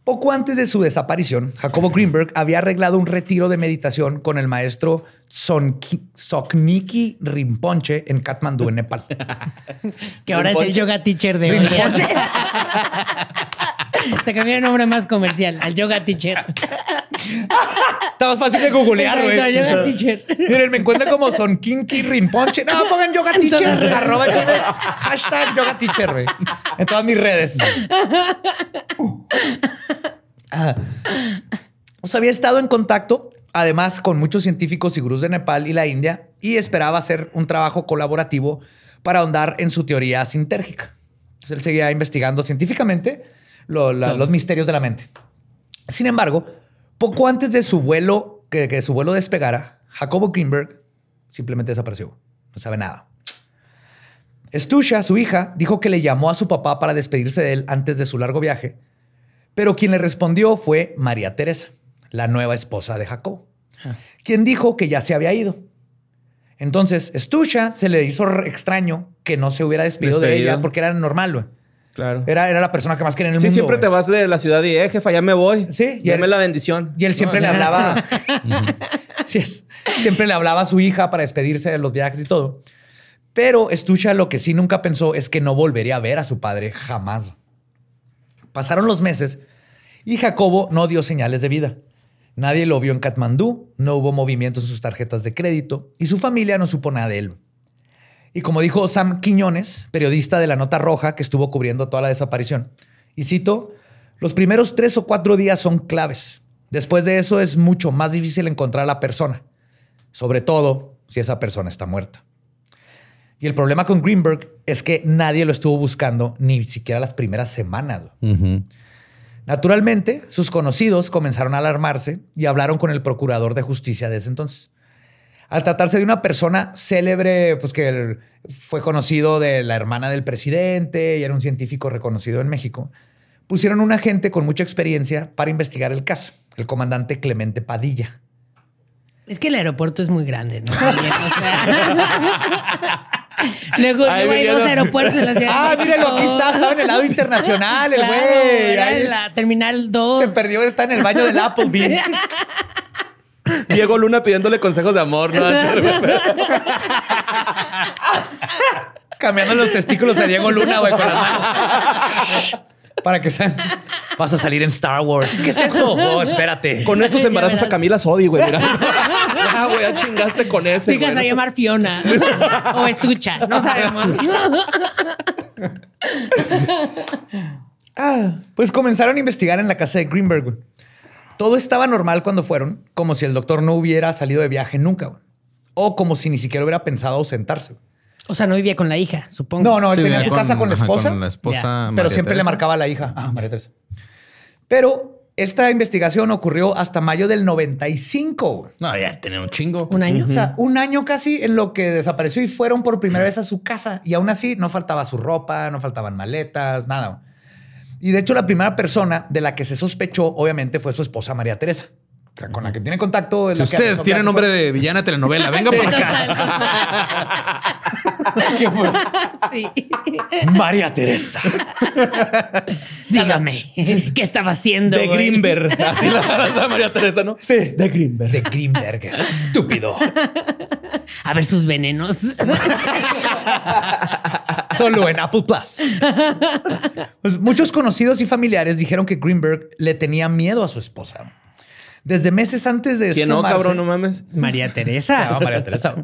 poco antes de su desaparición, Jacobo Greenberg había arreglado un retiro de meditación con el maestro Sokniki Rimponche en Katmandú, en Nepal. que ahora es el yoga teacher de hoy. Se cambió el nombre más comercial al yoga teacher. Está más fácil de googlear, eh. Miren, me encuentran como Sonkinki Rimponche. No, pongan yoga teacher. arroba hashtag yoga teacher, güey. En todas mis redes. Ah. O sea, había estado en contacto además con muchos científicos y gurús de Nepal y la India, y esperaba hacer un trabajo colaborativo para ahondar en su teoría sintérgica. Entonces él seguía investigando científicamente los misterios de la mente. Sin embargo, poco antes de su vuelo, que, que su vuelo despegara, Jacobo Greenberg simplemente desapareció. No sabe nada. Stusha, su hija, dijo que le llamó a su papá para despedirse de él antes de su largo viaje, pero quien le respondió fue María Teresa, la nueva esposa de Jacobo. Ah. quien dijo que ya se había ido. Entonces, Estucha se le hizo extraño que no se hubiera despedido, de ella porque era normal, Claro. Era, era la persona que más quería en el mundo. Sí, siempre te vas de la ciudad y, eh, jefa, ya me voy. Sí. Y Dame la bendición. Y él siempre le hablaba. siempre le hablaba a su hija para despedirse de los viajes y todo. Pero Estucha lo que sí nunca pensó es que no volvería a ver a su padre jamás. Pasaron los meses y Jacobo no dio señales de vida. Nadie lo vio en Katmandú, no hubo movimientos en sus tarjetas de crédito y su familia no supo nada de él. Y como dijo Sam Quiñones, periodista de La Nota Roja que estuvo cubriendo toda la desaparición, y cito, los primeros tres o cuatro días son claves. Después de eso es mucho más difícil encontrar a la persona, sobre todo si esa persona está muerta. Y el problema con Greenberg es que nadie lo estuvo buscando ni siquiera las primeras semanas. Naturalmente, sus conocidos comenzaron a alarmarse y hablaron con el procurador de justicia de ese entonces. Al tratarse de una persona célebre, pues que fue conocido de la hermana del presidente y era un científico reconocido en México, pusieron un agente con mucha experiencia para investigar el caso, el comandante Clemente Padilla. Es que el aeropuerto es muy grande, ¿no? Luego, hay dos aeropuertos en la ciudad. Ah, miren, mírenlo, aquí está, estaba en el lado internacional, el güey. en la terminal 2. Se perdió, está en el baño del Applebee's. Sí. Diego Luna pidiéndole consejos de amor, ¿no? Cambiando los testículos a Diego Luna, güey, con para que sean. Vas a salir en Star Wars. ¿Qué es eso? No, espérate. Con estos embarazos a Camila Sodi, güey. Mira. Ya, güey, chingaste con ese. Fijas a llamar Fiona o Estucha. No sabemos. Ah, pues comenzaron a investigar en la casa de Greenberg. Todo estaba normal cuando fueron, como si el doctor no hubiera salido de viaje nunca, güey. o como si ni siquiera hubiera pensado sentarse, o sea, no vivía con la hija, supongo. No, no, él tenía su casa con la esposa. pero siempre le marcaba a la hija. Ah, María Teresa. Pero esta investigación ocurrió hasta mayo del 95. No, ya tenía un chingo. Un año. O sea, un año casi en lo que desapareció y fueron por primera vez a su casa. Y aún así no faltaba su ropa, no faltaban maletas, nada. Y de hecho, la primera persona de la que se sospechó, obviamente, fue su esposa María Teresa con la que tiene contacto. si usted tiene nombre de villana telenovela, venga por acá. sí. María Teresa. Dígame, ¿qué estaba haciendo? De Greenberg. Así la, la, María Teresa, ¿no? Sí, de Greenberg. De Grimberg, estúpido. A ver sus venenos. Solo en Apple Plus. Pues muchos conocidos y familiares dijeron que Greenberg le tenía miedo a su esposa desde meses antes de ¿Quién no, cabrón, no mames? María Teresa. María Teresa.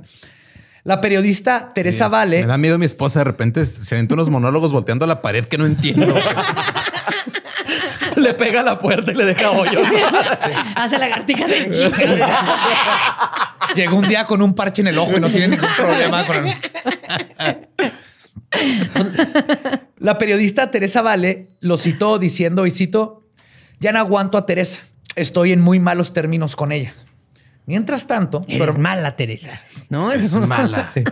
La periodista Teresa Vale. Me da miedo mi esposa de repente se aventó unos monólogos volteando a la pared que no entiendo. le pega a la puerta y le deja hoyo. Hace lagartijas de chica. Llegó un día con un parche en el ojo y no tiene ningún problema con La periodista Teresa Vale lo citó diciendo, y cito, ya no aguanto a Teresa estoy en muy malos términos con ella. Mientras tanto, es mala, Teresa. No, es mala.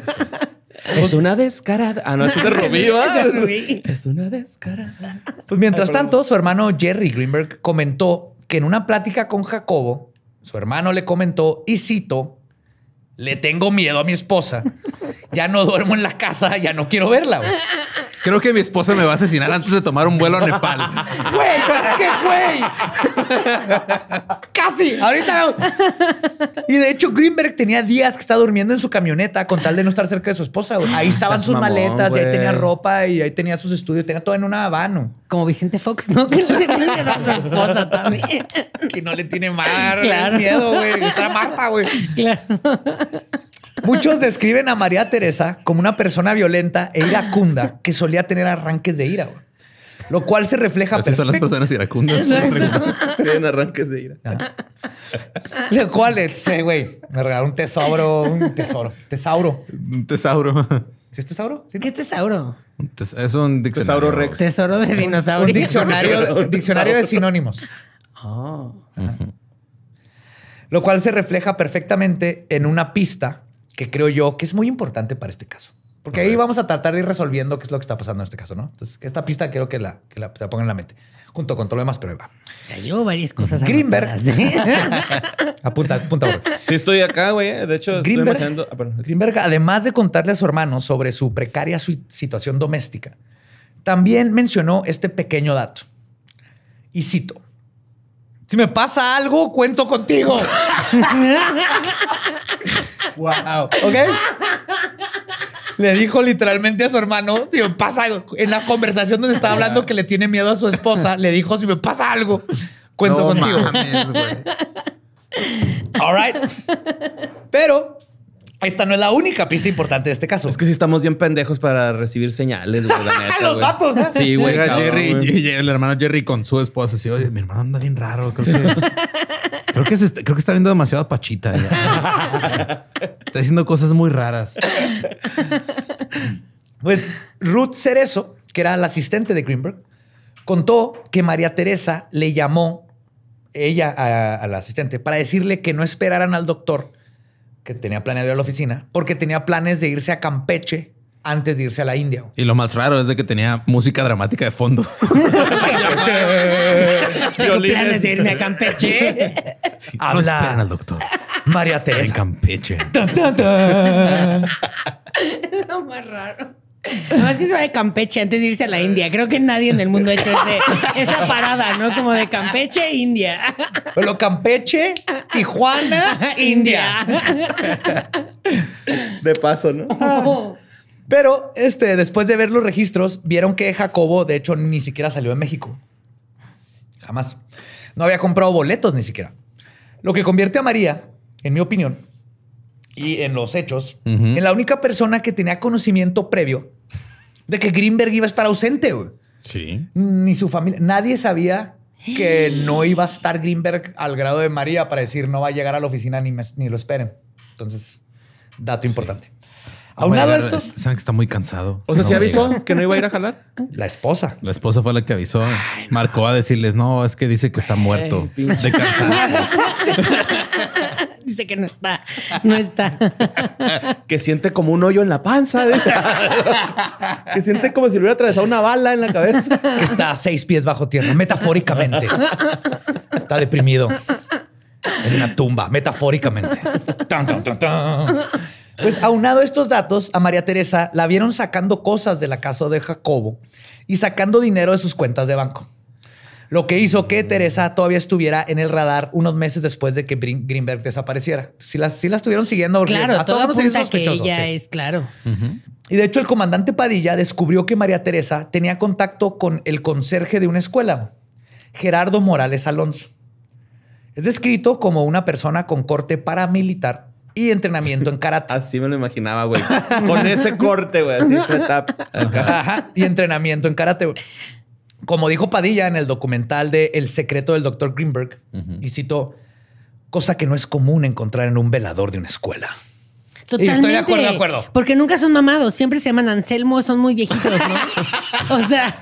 Es una descarada. Ah, no, es de Rubí, Es una descarada. Pues mientras tanto, su hermano Jerry Greenberg comentó que en una plática con Jacobo, su hermano le comentó, y cito, le tengo miedo a mi esposa ya no duermo en la casa, ya no quiero verla. Güey. Creo que mi esposa me va a asesinar antes de tomar un vuelo a Nepal. Güey, qué güey. Casi, ahorita. Y de hecho, Greenberg tenía días que estaba durmiendo en su camioneta con tal de no estar cerca de su esposa. Ahí ah, estaban sus maletas y ahí tenía ropa y ahí tenía sus estudios, tenía todo en una habano. Como Vicente Fox, ¿no? Que le tiene a su esposa también. Que no le tiene mar, claro. miedo, güey. Está Marta, güey. Claro. Muchos describen a María Teresa como una persona violenta e iracunda que solía tener arranques de ira, güey. Lo cual se refleja Así son las personas iracundas. Tienen arranques de ira. Ah. Lo cual, este, güey, me regalaron un tesoro, un tesoro, tesauro. Un tesauro. ¿Sí es tesauro? ¿Sí ¿Qué es tesauro? es un diccionario. Tesauro Rex. Tesoro de dinosaurios. Un diccionario, diccionario de sinónimos. Oh. Lo cual se refleja perfectamente en una pista que creo yo que es muy importante para este caso. Porque ahí vamos a tratar de ir resolviendo qué es lo que está pasando en este caso, ¿no? Entonces, esta pista quiero que la, que pongan en la mente, junto con todo lo demás, pero va. Ya varias cosas. Greenberg. ¿eh? apunta, apunta. Sí, estoy acá, güey. Eh. De hecho, estoy ah, además de contarle a su hermano sobre su precaria situación doméstica, también mencionó este pequeño dato. Y cito. Si me pasa algo, cuento contigo. wow. ¿Ok? Le dijo literalmente a su hermano, si me pasa algo, en la conversación donde estaba hablando que le tiene miedo a su esposa, le dijo, si me pasa algo, cuento contigo. All right. Pero esta no es la única pista importante de este caso. Es que si estamos bien pendejos para recibir señales, Los Sí, güey. el hermano Jerry con su esposa. Así, mi hermano anda bien raro. Creo, que, está, viendo demasiado Pachita. está haciendo cosas muy raras. Pues Ruth Cerezo, que era la asistente de Greenberg, contó que María Teresa le llamó ella a, a la asistente para decirle que no esperaran al doctor que tenía planeado ir a la oficina, porque tenía planes de irse a Campeche antes de irse a la India. Y lo más raro es de que tenía música dramática de fondo. ¿Tengo planes de irme a Campeche? Habla. doctor. María Teresa. En Campeche. lo más raro. No más que se va de Campeche antes de irse a la India. Creo que nadie en el mundo ha hecho esa parada, ¿no? Como de Campeche, India. Pero Campeche, Tijuana, India. De paso, ¿no? Oh. Pero este, después de ver los registros, vieron que Jacobo, de hecho, ni siquiera salió de México. Jamás. No había comprado boletos ni siquiera. Lo que convierte a María, en mi opinión, y en los hechos, en la única persona que tenía conocimiento previo de que Greenberg iba a estar ausente, Sí. Ni su familia. Nadie sabía que no iba a estar Greenberg al grado de María para decir no va a llegar a la oficina ni, ni lo esperen. Entonces, dato importante. importante. Aunado de esto. Saben que está muy cansado. O sea, ¿se avisó que no iba a ir a jalar? La esposa. La esposa fue la que avisó. Marcó a decirles, no, es que dice que está muerto. de Dice que no está, no está. que siente como un hoyo en la panza. ¿eh? que siente como si le hubiera atravesado una bala en la cabeza. Que está a seis pies bajo tierra, metafóricamente. está deprimido. En una tumba, metafóricamente. pues aunado estos datos, a María Teresa la vieron sacando cosas de la casa de Jacobo y sacando dinero de sus cuentas de banco lo que hizo que Teresa todavía estuviera en el radar unos meses después de que Greenberg desapareciera. si las, si las estuvieron siguiendo. claro, a todos nos Que ella es, claro. Y de hecho, el comandante Padilla descubrió que María Teresa tenía contacto con el conserje de una escuela, Gerardo Morales Alonso. Es descrito como una persona con corte paramilitar y entrenamiento en karate. Así me lo imaginaba, güey. Con ese corte, güey. Así, Y entrenamiento en karate, güey. Como dijo Padilla en el documental de El secreto del doctor Greenberg, y cito, cosa que no es común encontrar en un velador de una escuela. Estoy de acuerdo, de acuerdo. Porque nunca son mamados, siempre se llaman Anselmo, son muy viejitos, ¿no? o sea,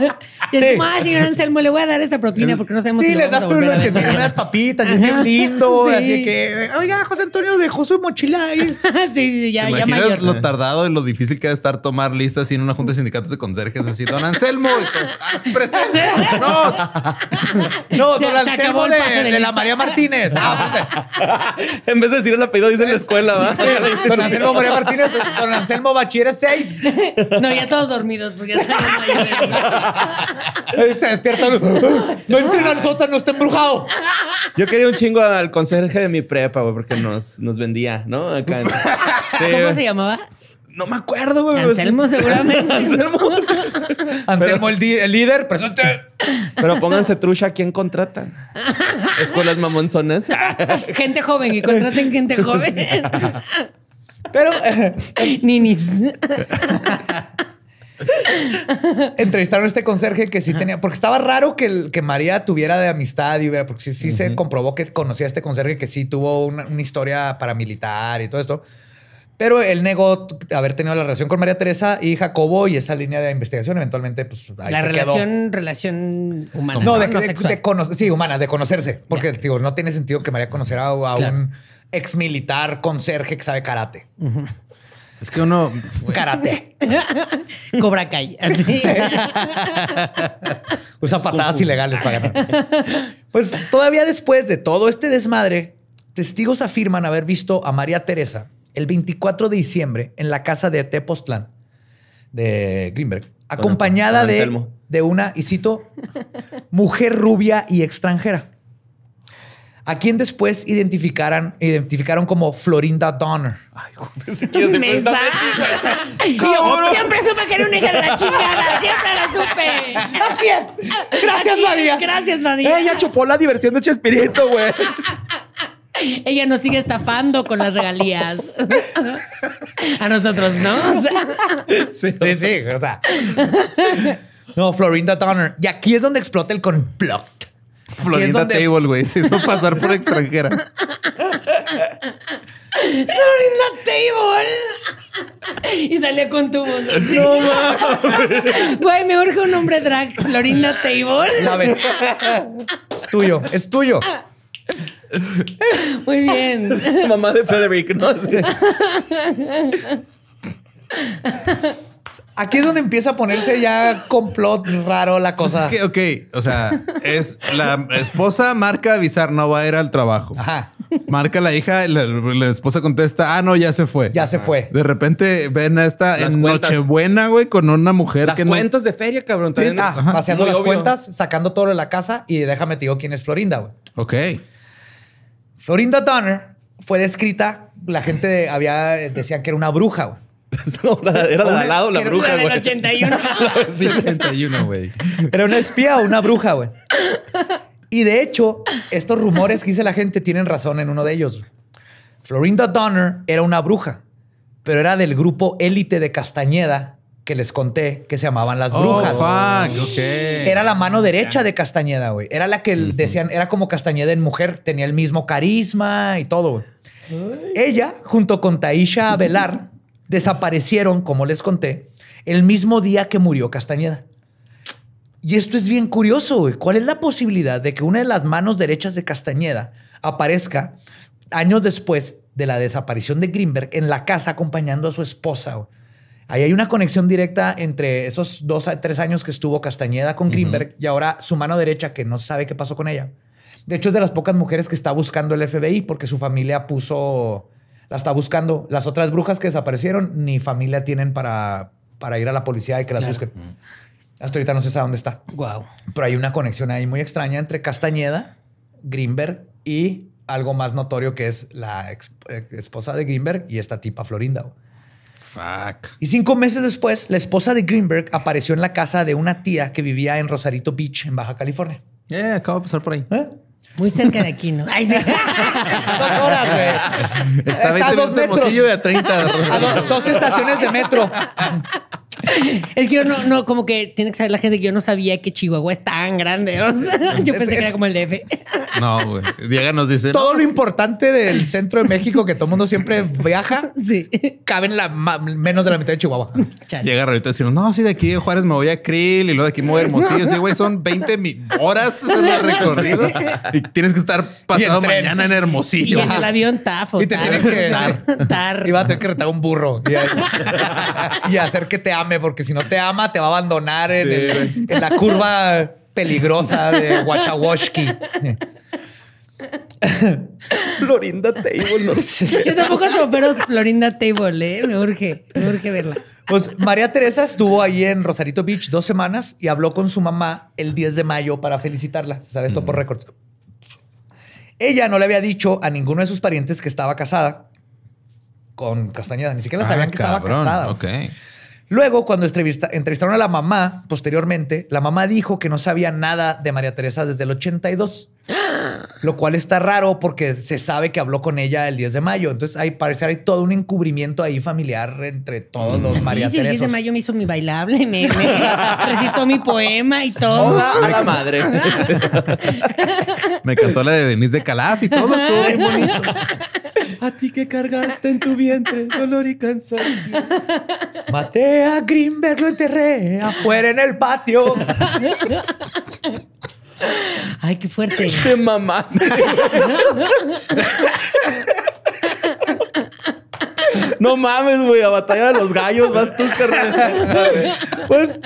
y es como, ah, señor Anselmo, le voy a dar esta propina porque no sabemos sí, si le das tú noche, das papitas, es bien lindo, así que, oiga, José Antonio dejó su mochila ahí. sí, sí, ya, ya ya mayor. lo tardado y lo difícil que a estar tomar listas en una junta de sindicatos de conserjes así, don Anselmo, ah, presente. No, no, don Anselmo de, la María Martínez. Ah, en vez de decir el apellido, dice la escuela, ¿va? Don Anselmo María Martínez, Don Anselmo Bachiller 6. No, ya todos dormidos, porque ya Se despiertan No entren al sótano, está embrujado. Yo quería un chingo al conserje de mi prepa, güey, porque nos, nos vendía, ¿no? Acá ¿Cómo se llamaba? No me acuerdo, güey. Anselmo, seguramente. Anselmo. el, líder, presente. Pero pónganse trucha, ¿a quién contratan? Escuelas mamonzonas. gente joven y contraten gente joven. Pero. Entrevistaron a este conserje que sí tenía, porque estaba raro que, que María tuviera de amistad y hubiera, porque sí, se comprobó que conocía a este conserje que sí tuvo una, historia paramilitar y todo esto. Pero él negó haber tenido la relación con María Teresa y Jacobo y esa línea de investigación eventualmente, pues La relación, relación humana. No, de, no sí, humana, de conocerse. Porque, no tiene sentido que María conociera a, un ex militar, conserje que sabe karate. Es que uno. Karate. Cobra calle. Usa patadas ilegales para Pues todavía después de todo este desmadre, testigos afirman haber visto a María Teresa el 24 de diciembre en la casa de Tepoztlán de Greenberg, acompañada de, de una, y cito, mujer rubia y extranjera a quien después identificaran, identificaron como Florinda Donner. Ay, pensé que siempre siempre supe que era una hija de la chingada. Siempre la supe. Gracias. Gracias, María. Gracias, María. Ella chupó la diversión de Chespirito, güey. Ella nos sigue estafando con las regalías. a nosotros, ¿no? sí, sí, sí. O sea. No, Florinda Donner. Y aquí es donde explota el complot. Florinda Table, güey. Se hizo pasar por extranjera. Florinda Table. Y salió con tu No Güey, me urge un nombre drag. Florinda Table. La vez. Es tuyo. Es tuyo. Muy bien. Mamá de Frederick, no sé. Aquí es donde empieza a ponerse ya complot raro la cosa. Pues es que, ok, o sea, es la esposa marca avisar, no va a ir al trabajo. Ajá. Marca la hija, la, esposa contesta, ah, no, ya se fue. Ya se fue. De repente ven a esta en Nochebuena, güey, con una mujer las cuentas de feria, cabrón. Ah, las cuentas, sacando todo de la casa y déjame te digo quién es Florinda, güey. Ok. Florinda Turner fue descrita, la gente había, decían que era una bruja, güey era la de lado, la bruja, 81. güey. Era una espía o una bruja, güey. Y de hecho, estos rumores que dice la gente tienen razón en uno de ellos. Florinda Donner era una bruja, pero era del grupo élite de Castañeda que les conté que se llamaban las oh, brujas. fuck. Era la mano derecha de Castañeda, güey. Era la que decían, era como Castañeda en mujer, tenía el mismo carisma y todo, güey. Ella, junto con Taisha Avelar, desaparecieron, como les conté, el mismo día que murió Castañeda. Y esto es bien curioso, güey. ¿Cuál es la posibilidad de que una de las manos derechas de Castañeda aparezca años después de la desaparición de Greenberg en la casa acompañando a su esposa? Ahí hay una conexión directa entre esos dos a tres años que estuvo Castañeda con Greenberg y ahora su mano derecha, que no se sabe qué pasó con ella. De hecho, es de las pocas mujeres que está buscando el FBI porque su familia puso la está buscando. Las otras brujas que desaparecieron ni familia tienen para, para ir a la policía y que las busquen. Hasta ahorita no se sabe dónde está. Wow. Pero hay una conexión ahí muy extraña entre Castañeda, Greenberg y algo más notorio que es la esposa de Greenberg y esta tipa Florinda. Fuck. Y cinco meses después, la esposa de Greenberg apareció en la casa de una tía que vivía en Rosarito Beach, en Baja California. Eh, yeah, acabo de pasar por ahí. ¿Eh? Muy cerca de aquí, ¿no? Ay, sí. Dos horas, güey. Está, a 20 minutos este de Mocillo y a 30. a dos estaciones de metro. es que yo no, no, como que tiene que saber la gente que yo no sabía que Chihuahua es tan grande. O sea, yo pensé que era como el DF. no, güey. Diego nos dice. Todo lo importante del centro de México que todo mundo siempre viaja, sí. cabe en la menos de la mitad de Chihuahua. Llega ahorita diciendo, no, sí, de aquí de Juárez me voy a Krill y luego de aquí me voy a Hermosillo. Sí, güey, son 20 mil horas de recorrido y tienes que estar pasado mañana en Hermosillo. Y en el avión tafo. Y te tienes que. dar Y va a tener que retar un burro y, hacer que te amen porque si no te ama, te va a abandonar en, la curva peligrosa de Wachawoshki. Florinda Table, no sé. Yo tampoco supero Florinda Table, ¿eh? me urge, me urge verla. Pues María Teresa estuvo ahí en Rosarito Beach dos semanas y habló con su mamá el 10 de mayo para felicitarla. ¿Sabes? esto por mm. récords. Ella no le había dicho a ninguno de sus parientes que estaba casada con Castañeda, ni siquiera ah, sabían que estaba casada. Okay. Luego, cuando entrevistaron a la mamá posteriormente, la mamá dijo que no sabía nada de María Teresa desde el 82, lo cual está raro porque se sabe que habló con ella el 10 de mayo. Entonces, ahí parece hay todo un encubrimiento ahí familiar entre todos los María mm. María sí, Teresa. El 10 de mayo me hizo mi bailable, me, recitó mi poema y todo. a la madre. me cantó la de Denise de Calaf y todo estuvo bien bonito. a ti que cargaste en tu vientre dolor y cansancio. Maté a Greenberg, lo enterré afuera en el patio. Ay, qué fuerte. Te mamás. No mames, güey, a batalla a los gallos vas tú, carnal. Pues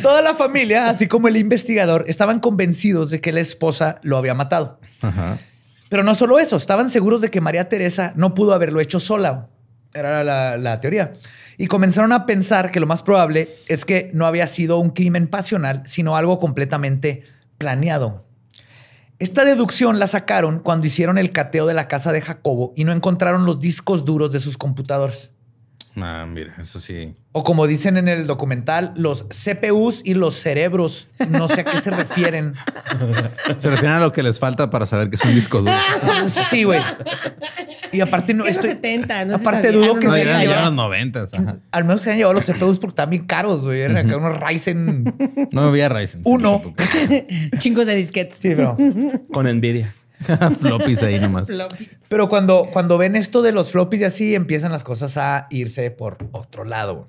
toda la familia, así como el investigador, estaban convencidos de que la esposa lo había matado. Ajá. Pero no solo eso, estaban seguros de que María Teresa no pudo haberlo hecho sola. Era la, teoría. Y comenzaron a pensar que lo más probable es que no había sido un crimen pasional, sino algo completamente planeado. Esta deducción la sacaron cuando hicieron el cateo de la casa de Jacobo y no encontraron los discos duros de sus computadores. Ah, mira, eso sí. O como dicen en el documental, los CPUs y los cerebros, no sé a qué se refieren. Se refieren a lo que les falta para saber que es un disco duro. Sí, güey. Y aparte no estoy... 70, no aparte dudo que se hayan llevado los 90. Al menos se han llevado los CPUs porque están bien caros, güey. acá unos Ryzen. No había Ryzen. Uno. Chingos de disquetes. Sí, bro. Con envidia. floppies ahí nomás. Pero cuando, cuando ven esto de los floppies y así, empiezan las cosas a irse por otro lado.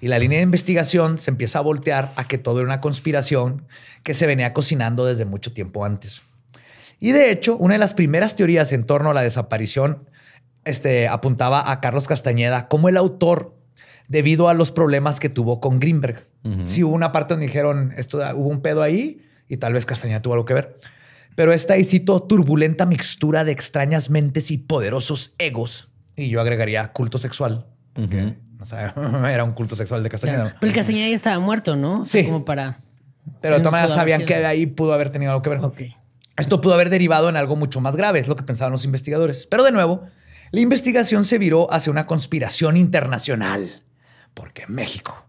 Y la línea de investigación se empieza a voltear a que todo era una conspiración que se venía cocinando desde mucho tiempo antes. Y de hecho, una de las primeras teorías en torno a la desaparición este, apuntaba a Carlos Castañeda como el autor debido a los problemas que tuvo con Greenberg. Si hubo una parte donde dijeron, esto, hubo un pedo ahí y tal vez Castañeda tuvo algo que ver pero esta y cito turbulenta mixtura de extrañas mentes y poderosos egos. Y yo agregaría culto sexual. era un culto sexual de Castañeda. Pero el Castañeda ya estaba muerto, ¿no? sí. Como para. Pero de todas maneras sabían que de ahí pudo haber tenido algo que ver. Okay. Esto pudo haber derivado en algo mucho más grave, es lo que pensaban los investigadores. Pero de nuevo, la investigación se viró hacia una conspiración internacional. Porque México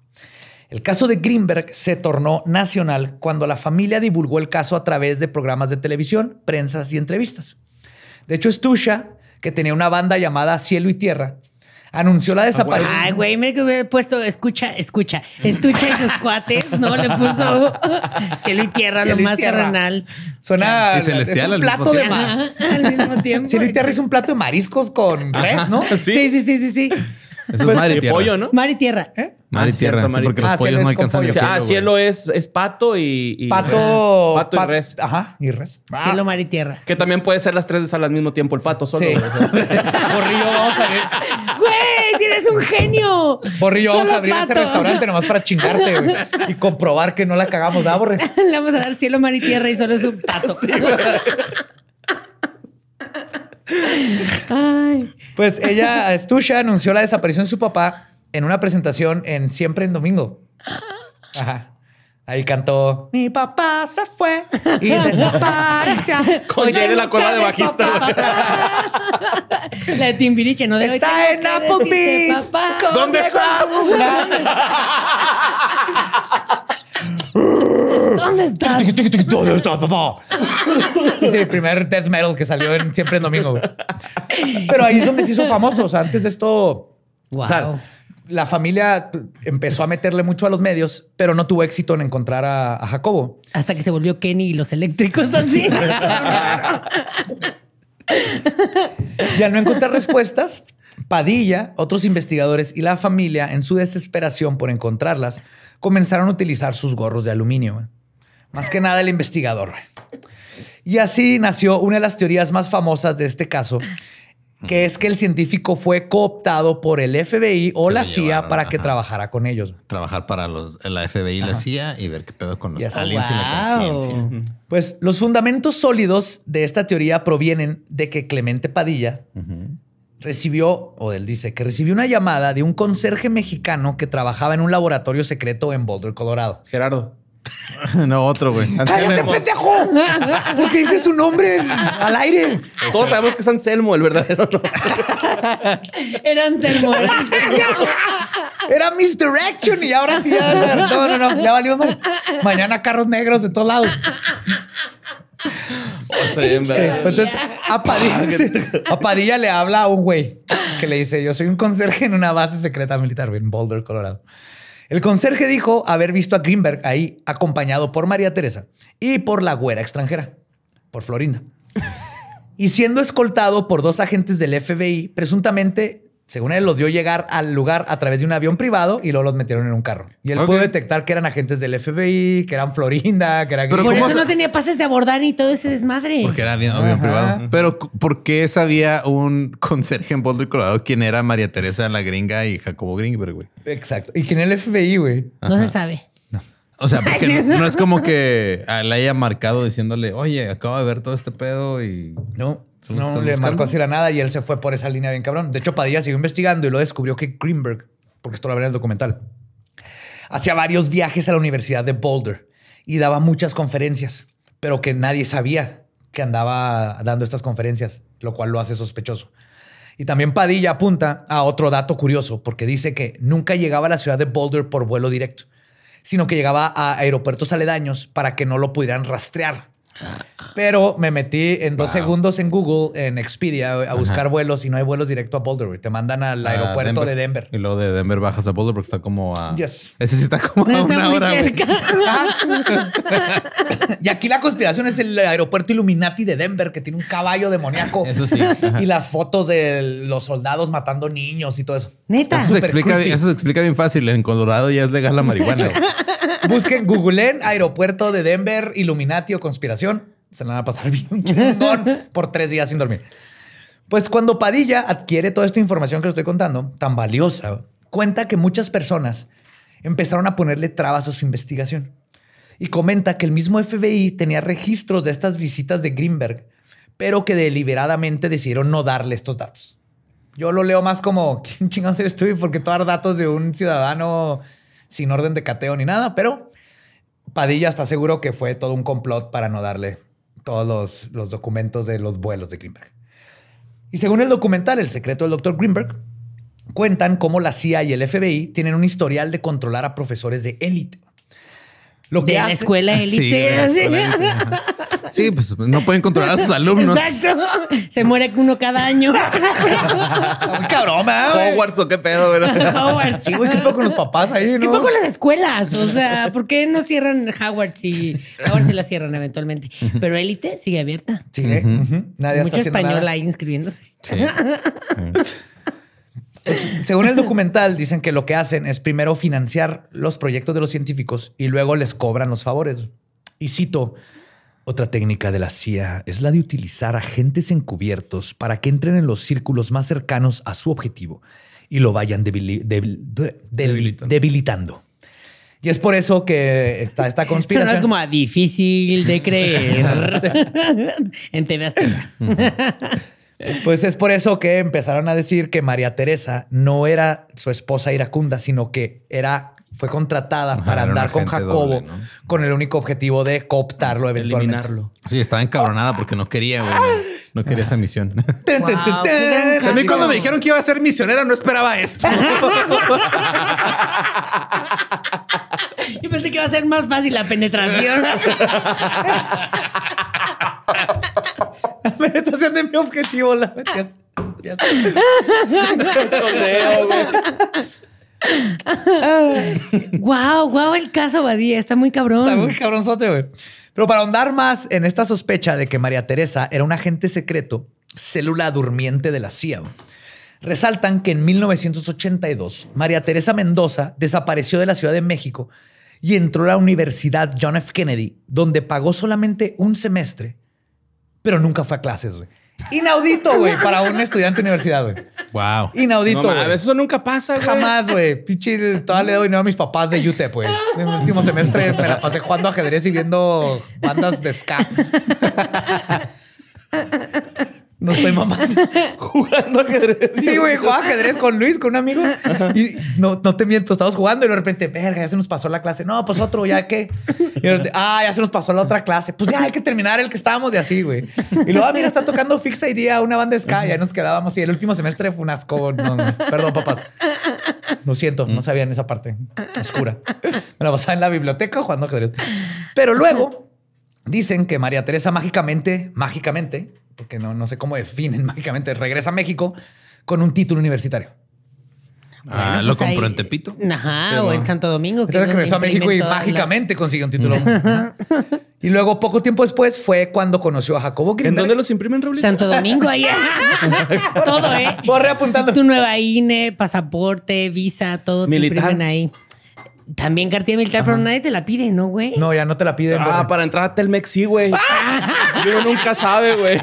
el caso de Greenberg se tornó nacional cuando la familia divulgó el caso a través de programas de televisión, prensas y entrevistas. De hecho, Stusha, que tenía una banda llamada Cielo y Tierra, anunció la ah, desaparición. Ay, güey, me hubiera puesto, escucha, escucha, estucha y sus cuates, ¿no? Le puso cielo y tierra, lo más terrenal. Suena celestial un plato de mar. Cielo y tierra es un plato de mariscos con res, ¿no? Sí, sí, sí, sí. sí es pues, mar y tierra. Pollo, ¿no? Mar y tierra. ¿eh? Mar y ah, tierra, porque los ah, pollos no alcanzan a cielo. Ah, cielo es, es pato y, y pato, pato, y res. Ajá, y res. Ah. Cielo, mar y tierra. Que también puede ser las tres de sal al mismo tiempo el pato solo. Sí. vamos a ver. ¡Güey! ¡Tienes un genio! Borrillo, vamos a abrir ese este restaurante nomás para chingarte, Y comprobar que no la cagamos, de Borre? Le vamos a dar cielo, mar y tierra y solo es un pato. Sí, pues ella, Stusha, anunció la desaparición de su papá en una presentación en Siempre en Domingo. Ahí cantó Mi papá se fue y desapareció. Con Jay de la cuerda de bajista. la de Timbiriche, no de Está en Applebee's. ¿Dónde estás? ¿Dónde está? ¿Dónde el primer death metal que salió siempre en domingo. Pero ahí es donde se hizo famoso. Antes de esto, la familia empezó a meterle mucho a los medios, pero no tuvo éxito en encontrar a, a Jacobo. Hasta que se volvió Kenny y los eléctricos así. y al no encontrar respuestas, Padilla, otros investigadores y la familia, en su desesperación por encontrarlas, comenzaron a utilizar sus gorros de aluminio. Más que nada el investigador. Y así nació una de las teorías más famosas de este caso, que es que el científico fue cooptado por el FBI o la CIA para que trabajara con ellos. Trabajar para los, la FBI y la CIA y ver qué pedo con los aliens y la conciencia. Pues los fundamentos sólidos de esta teoría provienen de que Clemente Padilla, recibió, o él dice, que recibió una llamada de un conserje mexicano que trabajaba en un laboratorio secreto en Boulder, Colorado. Gerardo. No, otro, güey. ¡Cállate, pendejo! ¿Por qué dices su nombre al aire? Todos sabemos que es Anselmo, el verdadero nombre. Era Anselmo. Era Mr. Action y ahora sí No, no, no, ya valió mal. Mañana carros negros de todos lados. Pues entonces, a Padilla, a Padilla le habla a un güey que le dice: Yo soy un conserje en una base secreta militar en Boulder, Colorado. El conserje dijo haber visto a Greenberg ahí acompañado por María Teresa y por la güera extranjera, por Florinda. Y siendo escoltado por dos agentes del FBI, presuntamente según él, los dio llegar al lugar a través de un avión privado y luego los metieron en un carro. Y él pudo detectar que eran agentes del FBI, que eran Florinda, que eran... Pero por eso no tenía pases de abordar ni todo ese desmadre. Porque era avión, privado. Pero ¿por qué sabía un conserje en Boulder, Colorado, quién era María Teresa la gringa y Jacobo Greenberg, güey? Exacto. ¿Y quién era el FBI, güey? No se sabe. O sea, porque no, no, es como que le haya marcado diciéndole, oye, acabo de ver todo este pedo y. No no, le marcó así la nada y él se fue por esa línea bien cabrón. De hecho, Padilla siguió investigando y lo descubrió que Greenberg, porque esto lo habrá en el documental, hacía varios viajes a la Universidad de Boulder y daba muchas conferencias, pero que nadie sabía que andaba dando estas conferencias, lo cual lo hace sospechoso. Y también Padilla apunta a otro dato curioso, porque dice que nunca llegaba a la ciudad de Boulder por vuelo directo, sino que llegaba a aeropuertos aledaños para que no lo pudieran rastrear pero me metí en dos segundos en Google, en Expedia, a buscar vuelos y no hay vuelos directo a Boulder. Te mandan al ah, aeropuerto de Denver. Y luego de Denver bajas a Boulder porque está como a. Ese sí está como a una hora. Cerca. y aquí la conspiración es el aeropuerto Illuminati de Denver que tiene un caballo demoníaco. Eso sí. Y las fotos de los soldados matando niños y todo eso. Eso se, explica, bien fácil. En Colorado ya es legal la marihuana. Busquen, Google en aeropuerto de Denver, Illuminati o conspiración. Se la van a pasar bien chingón por tres días sin dormir. Pues cuando Padilla adquiere toda esta información que le estoy contando, tan valiosa, cuenta que muchas personas empezaron a ponerle trabas a su investigación. Y comenta que el mismo FBI tenía registros de estas visitas de Greenberg, pero que deliberadamente decidieron no darle estos datos. Yo lo leo más como, ¿quién chingados eres tú? Porque tomar datos de un ciudadano sin orden de cateo ni nada, pero Padilla está seguro que fue todo un complot para no darle todos los, documentos de los vuelos de Greenberg. Y según el documental El secreto del doctor Greenberg, cuentan cómo la CIA y el FBI tienen un historial de controlar a profesores de élite. Lo que de la escuela ah, élite. Sí, pues no pueden controlar a sus alumnos. Exacto. Se muere uno cada año. Cabrón, Hogwarts o qué pedo, ¿verdad? qué poco los papás ahí, ¿no? Qué poco las escuelas. O sea, ¿por qué no cierran Hogwarts y ahora sí la cierran eventualmente? Pero élite sigue abierta. Sí, Mucho español ahí inscribiéndose. según el documental, dicen que lo que hacen es primero financiar los proyectos de los científicos y luego les cobran los favores. Y cito, otra técnica de la CIA es la de utilizar agentes encubiertos para que entren en los círculos más cercanos a su objetivo y lo vayan debilitando. Y es por eso que está esta conspiración. Eso es como difícil de creer en TV Pues es por eso que empezaron a decir que María Teresa no era su esposa iracunda, sino que era fue contratada para andar con Jacobo con el único objetivo de cooptarlo de Eliminarlo. Sí, estaba encabronada porque no quería, güey. No quería esa misión. a mí cuando me dijeron que iba a ser misionera no esperaba esto. Yo pensé que iba a ser más fácil la penetración. la penetración de mi objetivo, la wow, wow, el caso Badía está muy cabrón. Está muy cabronzote, güey. Pero para ahondar más en esta sospecha de que María Teresa era un agente secreto, célula durmiente de la CIA, resaltan que en 1982 María Teresa Mendoza desapareció de la Ciudad de México y entró a la Universidad John F. Kennedy, donde pagó solamente un semestre, pero nunca fue a clases, güey. Inaudito, güey, para un estudiante de universidad, güey. Wow. Inaudito. A veces eso nunca pasa, güey. Jamás, güey. Pinche, todavía le doy no a mis papás de UTEP, güey. En el último semestre me la pasé jugando ajedrez y viendo bandas de ska. No estoy mamando. jugando ajedrez. Sí, güey, jugaba ajedrez con Luis, con un amigo. Y no, no te miento, estábamos jugando y de repente, verga, ya se nos pasó la clase. No, pues otro, ya qué. ah, ya se nos pasó la otra clase. Pues ya hay que terminar el que estábamos de así, güey. Y luego, ah, mira, está tocando Fixa y Día, una banda Sky. ahí nos quedábamos. Y el último semestre fue un asco. Perdón, papás. Lo siento, no mm. sabían esa parte oscura. Me la pasaba en la biblioteca jugando ajedrez. Pero luego Dicen que María Teresa mágicamente, mágicamente, porque no, no sé cómo definen mágicamente, regresa a México con un título universitario. Ah, lo pues compró en Tepito. Ajá, o en Santo Domingo. Que regresó a México y mágicamente consiguió un título. y luego, poco tiempo después, fue cuando conoció a Jacobo ¿En dónde los imprimen, Raúl? Santo Domingo, ahí. todo, ¿eh? Borre apuntando. Tu nueva INE, pasaporte, visa, todo Militar. te imprimen ahí. También cartilla militar, pero nadie te la pide, ¿no, güey? No, ya no te la piden. Ah, para entrar a Telmex sí, güey. ¡Ah! nunca sabe, güey.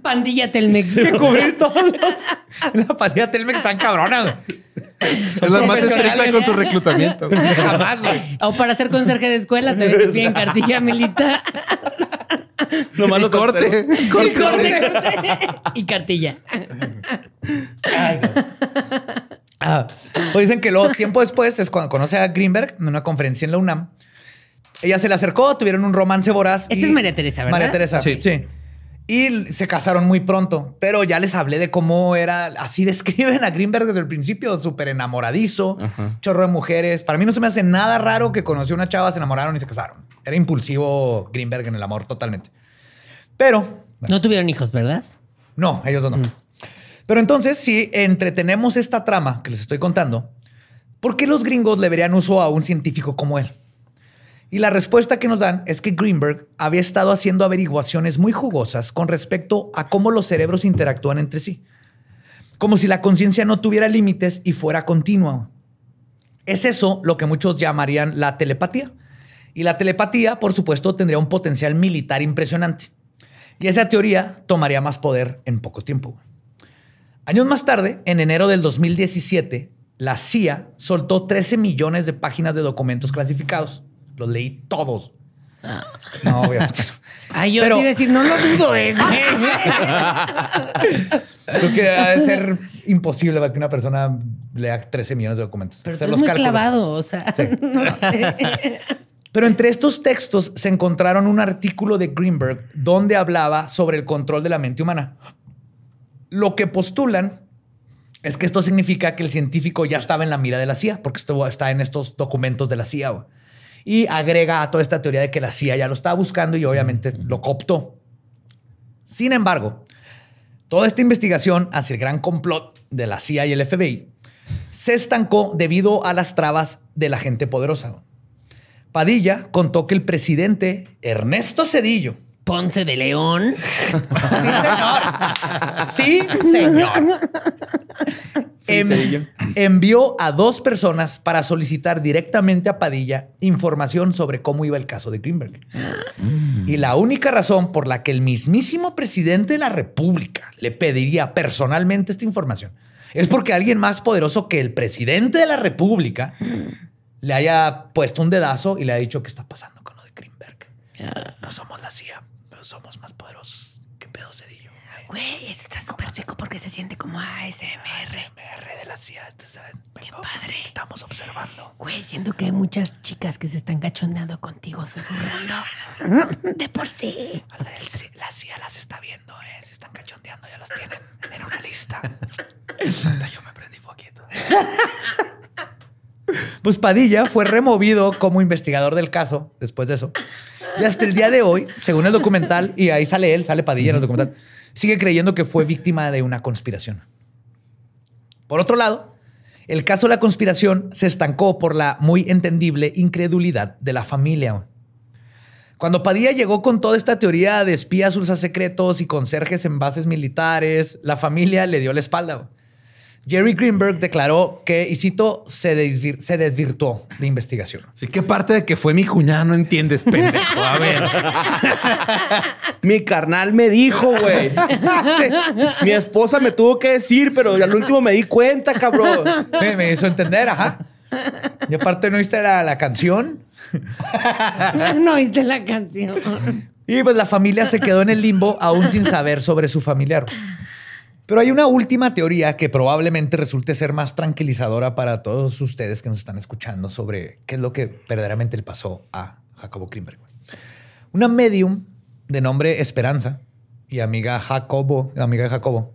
Pandilla Telmex. Hay que cubrir todos La pandilla Telmex están cabronas, es la más estricta ¿eh? con su reclutamiento. Jamás, güey. O para ser conserje de escuela, te piden cartilla militar. Lo malo corte, corte, corte, corte. Y cartilla. Ay, pues dicen que luego, tiempo después, es cuando conoce a Greenberg en una conferencia en la UNAM. Ella se le acercó, tuvieron un romance voraz. Esta es María Teresa, ¿verdad? María Teresa, sí. sí. Y se casaron muy pronto, pero ya les hablé de cómo era. Así describen a Greenberg desde el principio, súper enamoradizo, chorro de mujeres. Para mí no se me hace nada raro que conoció una chava, se enamoraron y se casaron. Era impulsivo Greenberg en el amor totalmente. Pero. No tuvieron hijos, ¿verdad? No, ellos no. Mm. Pero entonces, si entretenemos esta trama que les estoy contando, ¿por qué los gringos le verían uso a un científico como él? Y la respuesta que nos dan es que Greenberg había estado haciendo averiguaciones muy jugosas con respecto a cómo los cerebros interactúan entre sí, como si la conciencia no tuviera límites y fuera continua. Es eso lo que muchos llamarían la telepatía. Y la telepatía, por supuesto, tendría un potencial militar impresionante. Y esa teoría tomaría más poder en poco tiempo. Años más tarde, en enero del 2017, la CIA soltó 13 millones de páginas de documentos clasificados. Los leí todos. Ah. No, obviamente. Ay, yo te iba a decir, no lo dudo, eh. Creo que debe ser imposible que una persona lea 13 millones de documentos. Pero tú muy clavado, o sea. Pero entre estos textos se encontraron un artículo de Greenberg donde hablaba sobre el control de la mente humana. Lo que postulan es que esto significa que el científico ya estaba en la mira de la CIA, porque esto está en estos documentos de la CIA. Y agrega a toda esta teoría de que la CIA ya lo estaba buscando y obviamente lo cooptó. Sin embargo, toda esta investigación hacia el gran complot de la CIA y el FBI se estancó debido a las trabas de la gente poderosa. Padilla contó que el presidente Ernesto Cedillo Ponce de León. Sí, señor. Sí, em, señor. envió a dos personas para solicitar directamente a Padilla información sobre cómo iba el caso de Greenberg. Mm. Y la única razón por la que el mismísimo presidente de la República le pediría personalmente esta información es porque alguien más poderoso que el presidente de la República le haya puesto un dedazo y le ha dicho qué está pasando con lo de Greenberg. No somos la CIA somos más poderosos. que pedo, Cedillo? ¿eh? Güey, eso está súper seco porque se siente como ASMR. ASMR de la CIA, este, sabes? Qué padre. estamos observando. Güey, siento que hay muchas chicas que se están cachondeando contigo susurrando. de por sí. La CIA las está viendo, ¿eh? Se están cachondeando, ya las tienen en una lista. Hasta yo me prendí poquito. Pues Padilla fue removido como investigador del caso después de eso y hasta el día de hoy, según el documental, y ahí sale él, sale Padilla en el documental, sigue creyendo que fue víctima de una conspiración. Por otro lado, el caso de la conspiración se estancó por la muy entendible incredulidad de la familia. Cuando Padilla llegó con toda esta teoría de espías secretos y conserjes en bases militares, la familia le dio la espalda. Jerry Greenberg declaró que, y cito, se, desvirtuó la investigación. Sí, que parte de que fue mi cuñada no entiendes, pendejo. A ver. mi carnal me dijo, güey. mi esposa me tuvo que decir, pero al último me di cuenta, cabrón. Me, hizo entender, ajá. Y aparte, ¿no viste la, canción? no viste la canción. Y pues la familia se quedó en el limbo aún sin saber sobre su familiar. Pero hay una última teoría que probablemente resulte ser más tranquilizadora para todos ustedes que nos están escuchando sobre qué es lo que verdaderamente le pasó a Jacobo Krimberg. Una medium de nombre Esperanza y amiga Jacobo, amiga de Jacobo,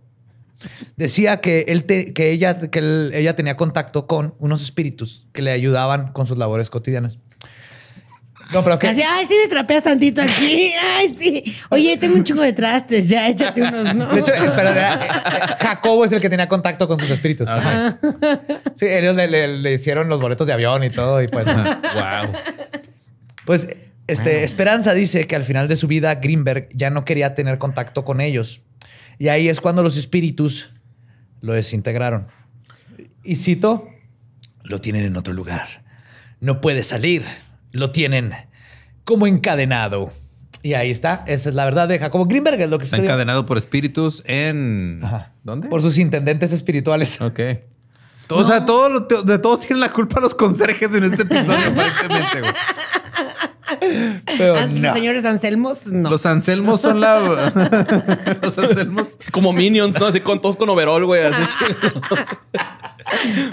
decía que, él que, ella, que ella tenía contacto con unos espíritus que le ayudaban con sus labores cotidianas. No, pero ¿qué? Así, ay, sí me trapeas tantito aquí. Ay, sí. Oye, tengo un chico de trastes, ya échate unos, ¿no? De hecho, eh, pero eh, Jacobo es el que tenía contacto con sus espíritus. Sí, ellos le, le, hicieron los boletos de avión y todo, y pues. wow. Eh. Pues, este, Esperanza dice que al final de su vida, Greenberg ya no quería tener contacto con ellos. Y ahí es cuando los espíritus lo desintegraron. Y cito: Lo tienen en otro lugar. No puede salir lo tienen como encadenado. Y ahí está. Esa es la verdad de Jacobo Greenberg. Es lo que está encadenado por espíritus en. ¿Dónde? Por sus intendentes espirituales. Ok. O sea, todo, de todo tienen la culpa los conserjes en este episodio, aparentemente. Pero ah, Señores Anselmos, no. Los Anselmos son la. los Anselmos. Como Minions, ¿no? Así con todos con overall, güey. Así ah.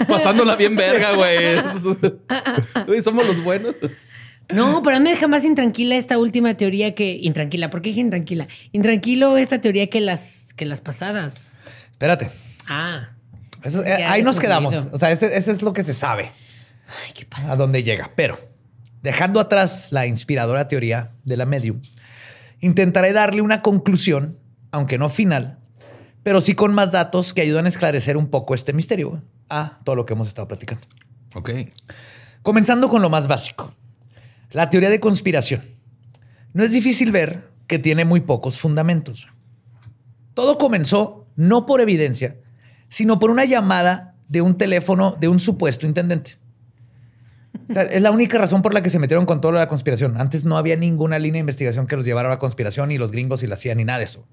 Pasándola bien verga, güey. Somos los buenos. No, para mí me deja más intranquila esta última teoría que. Intranquila, ¿por qué dije intranquila? Intranquilo esta teoría que las, que las pasadas. Espérate. Ah. Eh, ahí nos quedamos. O sea, ese, es lo que se sabe. Ay, qué pasa. A dónde llega. Pero, dejando atrás la inspiradora teoría de la medium, intentaré darle una conclusión, aunque no final, pero sí con más datos que ayudan a esclarecer un poco este misterio a todo lo que hemos estado platicando. Ok. Comenzando con lo más básico. La teoría de conspiración. No es difícil ver que tiene muy pocos fundamentos. Todo comenzó no por evidencia, sino por una llamada de un teléfono de un supuesto intendente. es la única razón por la que se metieron con toda la conspiración. Antes no había ninguna línea de investigación que los llevara a la conspiración, y los gringos y la CIA, ni nada de eso.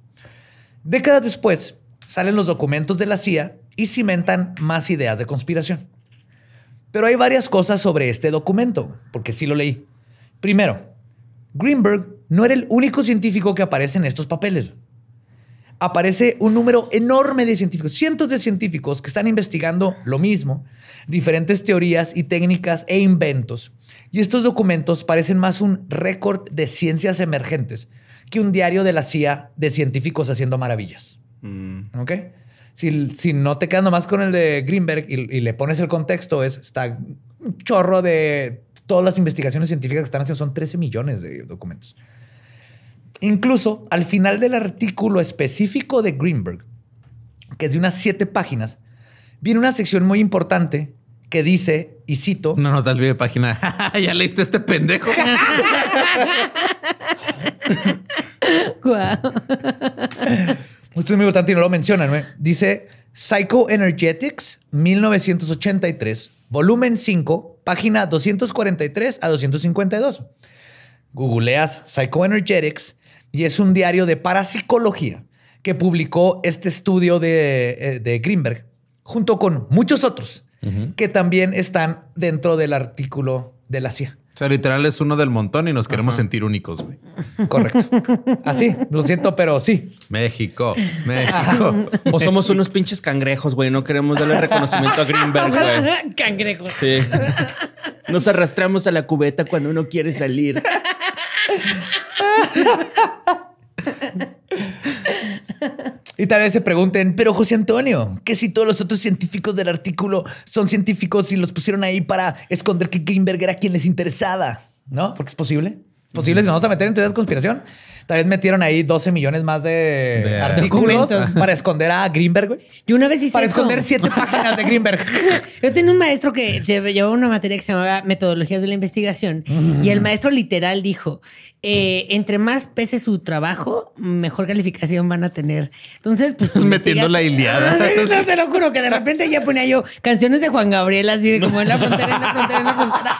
Décadas después, salen los documentos de la CIA y cimentan más ideas de conspiración. Pero hay varias cosas sobre este documento, porque sí lo leí. Primero, Greenberg no era el único científico que aparece en estos papeles. Aparece un número enorme de científicos, cientos de científicos que están investigando lo mismo, diferentes teorías y técnicas e inventos. Y estos documentos parecen más un récord de ciencias emergentes que un diario de la CIA de científicos haciendo maravillas. Mm. Si, no te quedas nomás con el de Greenberg y, le pones el contexto, es está un chorro de todas las investigaciones científicas que están haciendo son 13 millones de documentos. Incluso al final del artículo específico de Greenberg, que es de unas siete páginas, viene una sección muy importante que dice, y cito... No, no, tal vez página. ya leíste este pendejo. wow. Esto es muy importante y no lo mencionan. ¿no? ¿eh? Dice Psychoenergetics, 1983, volumen 5, página 243 a 252. Googleas Psychoenergetics y es un diario de parapsicología que publicó este estudio de, eh, de Greenberg junto con muchos otros que también están dentro del artículo de la CIA. O sea, literal es uno del montón y nos queremos sentir únicos, güey. Correcto. Así, lo siento, pero sí. México, México. O somos unos pinches cangrejos, güey. No queremos darle reconocimiento a Greenberg, güey. Cangrejos. Sí. Nos arrastramos a la cubeta cuando uno quiere salir. Y tal vez se pregunten, pero José Antonio, ¿qué si todos los otros científicos del artículo son científicos y los pusieron ahí para esconder que Greenberg era quien les interesaba? ¿No? Porque es posible. posible, si nos vamos a meter en teorías de conspiración, tal vez metieron ahí 12 millones más de, artículos para esconder a Greenberg, Yo una vez hice Para esconder siete páginas de Greenberg. Yo tenía un maestro que llevaba una materia que se llamaba Metodologías de la Investigación y el maestro literal dijo, eh, entre más pese su trabajo, mejor calificación van a tener. Entonces, pues. Tú metiendo la Iliada. No, te lo juro que de repente ya ponía yo canciones de Juan Gabriel, así de como en la frontera, en la frontera, en la frontera.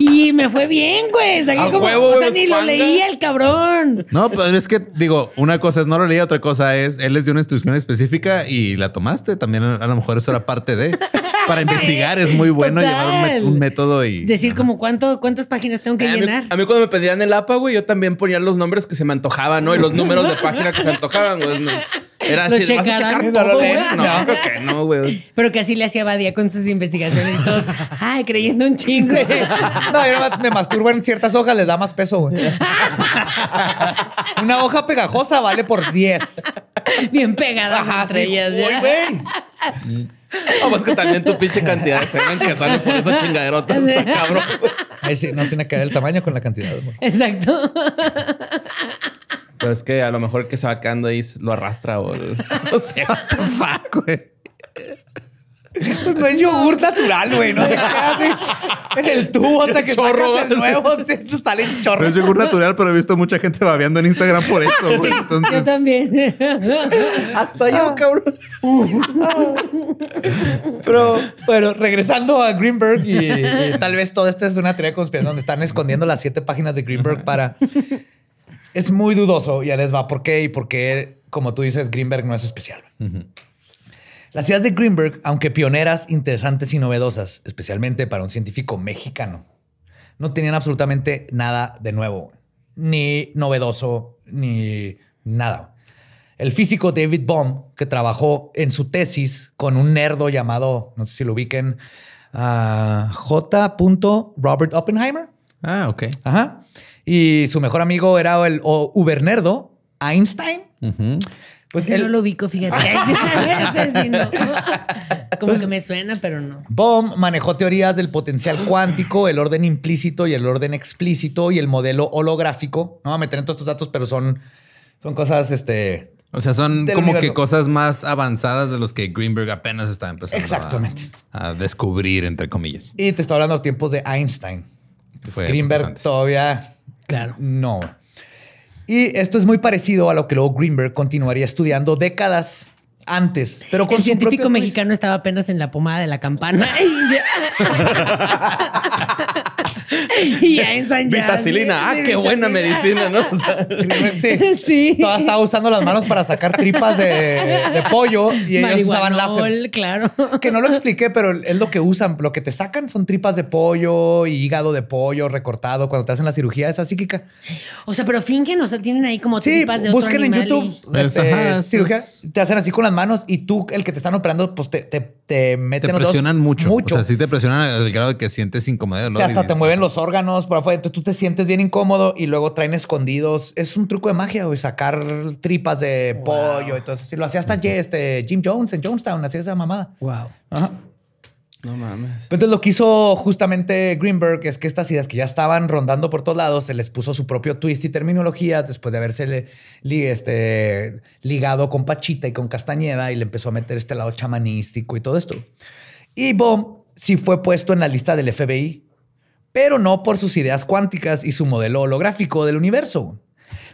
Y me fue bien, güey. como. o ni lo leía el cabrón. No, pero es que, digo, una cosa es no lo leía, otra cosa es él les dio una instrucción específica y la tomaste. También a lo mejor eso era parte de. Para investigar es muy bueno llevar un, método y. Decir, como cuánto, cuántas páginas tengo que llenar. a mí cuando me pedían el APA, güey yo también ponía los nombres que se me antojaban, ¿no? Y los números de página que se antojaban, güey. Era así, ¿vas a todo, No, que no, güey. Pero que así le hacía Badía con sus investigaciones y todos, ay, creyendo un chingo. no, yo me masturbo en ciertas hojas, les da más peso, güey. Una hoja pegajosa vale por 10. Bien pegada entre ellas. Muy no, pues que también tu pinche cantidad de semen que sale por esa chingaderota cabrón. Ahí sí, no tiene que ver el tamaño con la cantidad. Exacto. Pero es que a lo mejor que se va quedando ahí lo arrastra o... No sé, what the fuck, güey. Pues no es yogur natural, güey. No en el tubo hasta que chorro, sacas el nuevo, se sale chorro. No es yogur natural, pero he visto mucha gente babeando en Instagram por eso, Entonces... Yo también. Hasta yo, ah. cabrón. Ah. pero, bueno, regresando a Greenberg y, tal vez todo esto es una teoría de conspiración donde están escondiendo las siete páginas de Greenberg para... Es muy dudoso, ya les va por qué y por qué, como tú dices, Greenberg no es especial. Las ideas de Greenberg, aunque pioneras, interesantes y novedosas, especialmente para un científico mexicano, no tenían absolutamente nada de nuevo, ni novedoso, ni nada. El físico David Bomb, que trabajó en su tesis con un nerdo llamado, no sé si lo ubiquen, ah, J. Robert Oppenheimer. Ah, ok. Ajá. Y su mejor amigo era el Ubernerdo, Einstein. Pues no lo ubico, fíjate. Como que me suena, pero no. Bohm manejó teorías del potencial cuántico, el orden implícito y el orden explícito y el modelo holográfico. No voy a meter en todos estos datos, pero son, son cosas este, o sea, son como que cosas más avanzadas de los que Greenberg apenas está empezando A, descubrir, entre comillas. Y te estoy hablando de tiempos de Einstein. Entonces, Greenberg todavía. Claro. No. Y esto es muy parecido a lo que luego Greenberg continuaría estudiando décadas antes, pero con el científico mexicano estaba apenas en la pomada de la campana. y ya Vitacilina. Ah, qué buena medicina, ¿no? sí. sí. Todas estaban usando las manos para sacar tripas de, pollo y ellos usaban láser. claro. Que no lo expliqué, pero es lo que usan. Lo que te sacan son tripas de pollo y hígado de pollo recortado cuando te hacen la cirugía esa psíquica. O sea, pero fingen, o sea, tienen ahí como tripas de busquen otro en YouTube. Este, te hacen así con las manos y tú, el que te están operando, pues te, te, te meten Te presionan mucho. mucho. O sea, sí te presionan al grado de que sientes incomodidad. Hasta te mueven los órganos por afuera. Entonces tú te sientes bien incómodo y luego traen escondidos. Es un truco de magia, güey, sacar tripas de pollo. Entonces, si lo hacía hasta este, Jim Jones en Jonestown, hacía esa mamada. Wow. No mames. Entonces lo que hizo justamente Greenberg es que estas ideas que ya estaban rondando por todos lados, se les puso su propio twist y terminología después de haberse este, ligado con Pachita y con Castañeda y le empezó a meter este lado chamanístico y todo esto. Y Bob si fue puesto en la lista del FBI pero no por sus ideas cuánticas y su modelo holográfico del universo,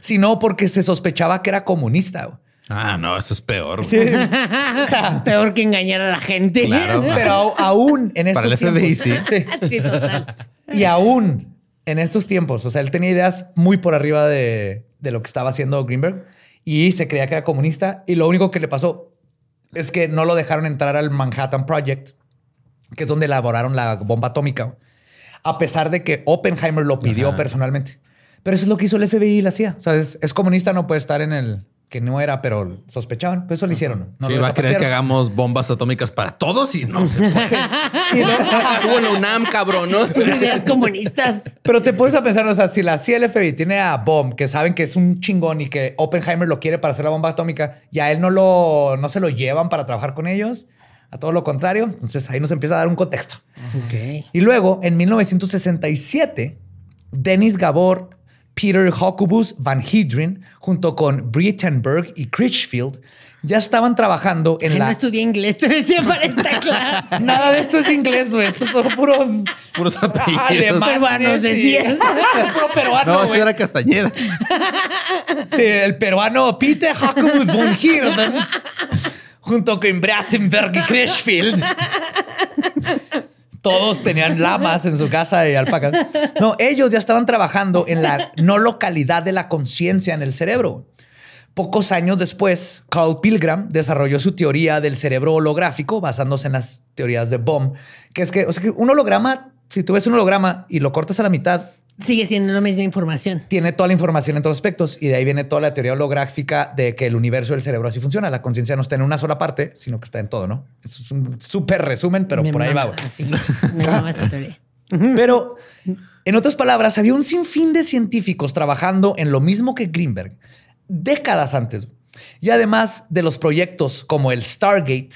sino porque se sospechaba que era comunista. Ah, no, eso es peor. o sea, peor que engañar a la gente. pero aún en estos Para el FBI, Sí. total. Y aún en estos tiempos, o sea, él tenía ideas muy por arriba de lo que estaba haciendo Greenberg y se creía que era comunista. Y lo único que le pasó es que no lo dejaron entrar al Manhattan Project, que es donde elaboraron la bomba atómica a pesar de que Oppenheimer lo pidió personalmente. Pero eso es lo que hizo el FBI y la CIA. O sea, es, comunista, no puede estar en el, que no era, pero sospechaban, Por eso lo hicieron. No sí, va a creer que hagamos bombas atómicas para todos y no se puede. Sí, UNAM, cabrón, ¿no? ideas comunistas. Pero te puedes a pensar, o sea, si la CIA FBI tiene a Bomb, que saben que es un chingón y que Oppenheimer lo quiere para hacer la bomba atómica, y a él no, lo, no se lo llevan para trabajar con ellos a todo lo contrario. Entonces ahí nos empieza a dar un contexto. Okay. Y luego, en 1967, Dennis Gabor, Peter Hocubus Van Hedrin, junto con Brittenberg y Critchfield, ya estaban trabajando en Ay, la. No estudié inglés, te decía para esta clase. Nada de esto es inglés, güey. son puros. Puros apellidos. Alemanes. Peruanos de 10. Puro peruano. No, ese era Castañeda. sí, el peruano Peter Hocubus Van Hedren junto con Brattenberg y Crashfield. Todos tenían lamas en su casa y alpacas. No, ellos ya estaban trabajando en la no localidad de la conciencia en el cerebro. Pocos años después, Carl Pilgram desarrolló su teoría del cerebro holográfico basándose en las teorías de Bohm, que es que, o sea, que un holograma, si tú ves un holograma y lo cortas a la mitad, Sigue siendo la misma información. Tiene toda la información en todos los aspectos y de ahí viene toda la teoría holográfica de que el universo del cerebro así funciona. La conciencia no está en una sola parte, sino que está en todo, ¿no? es un súper resumen, pero por ahí va. Así. me esa teoría. Pero, en otras palabras, había un sinfín de científicos trabajando en lo mismo que Greenberg décadas antes. Y además de los proyectos como el Stargate,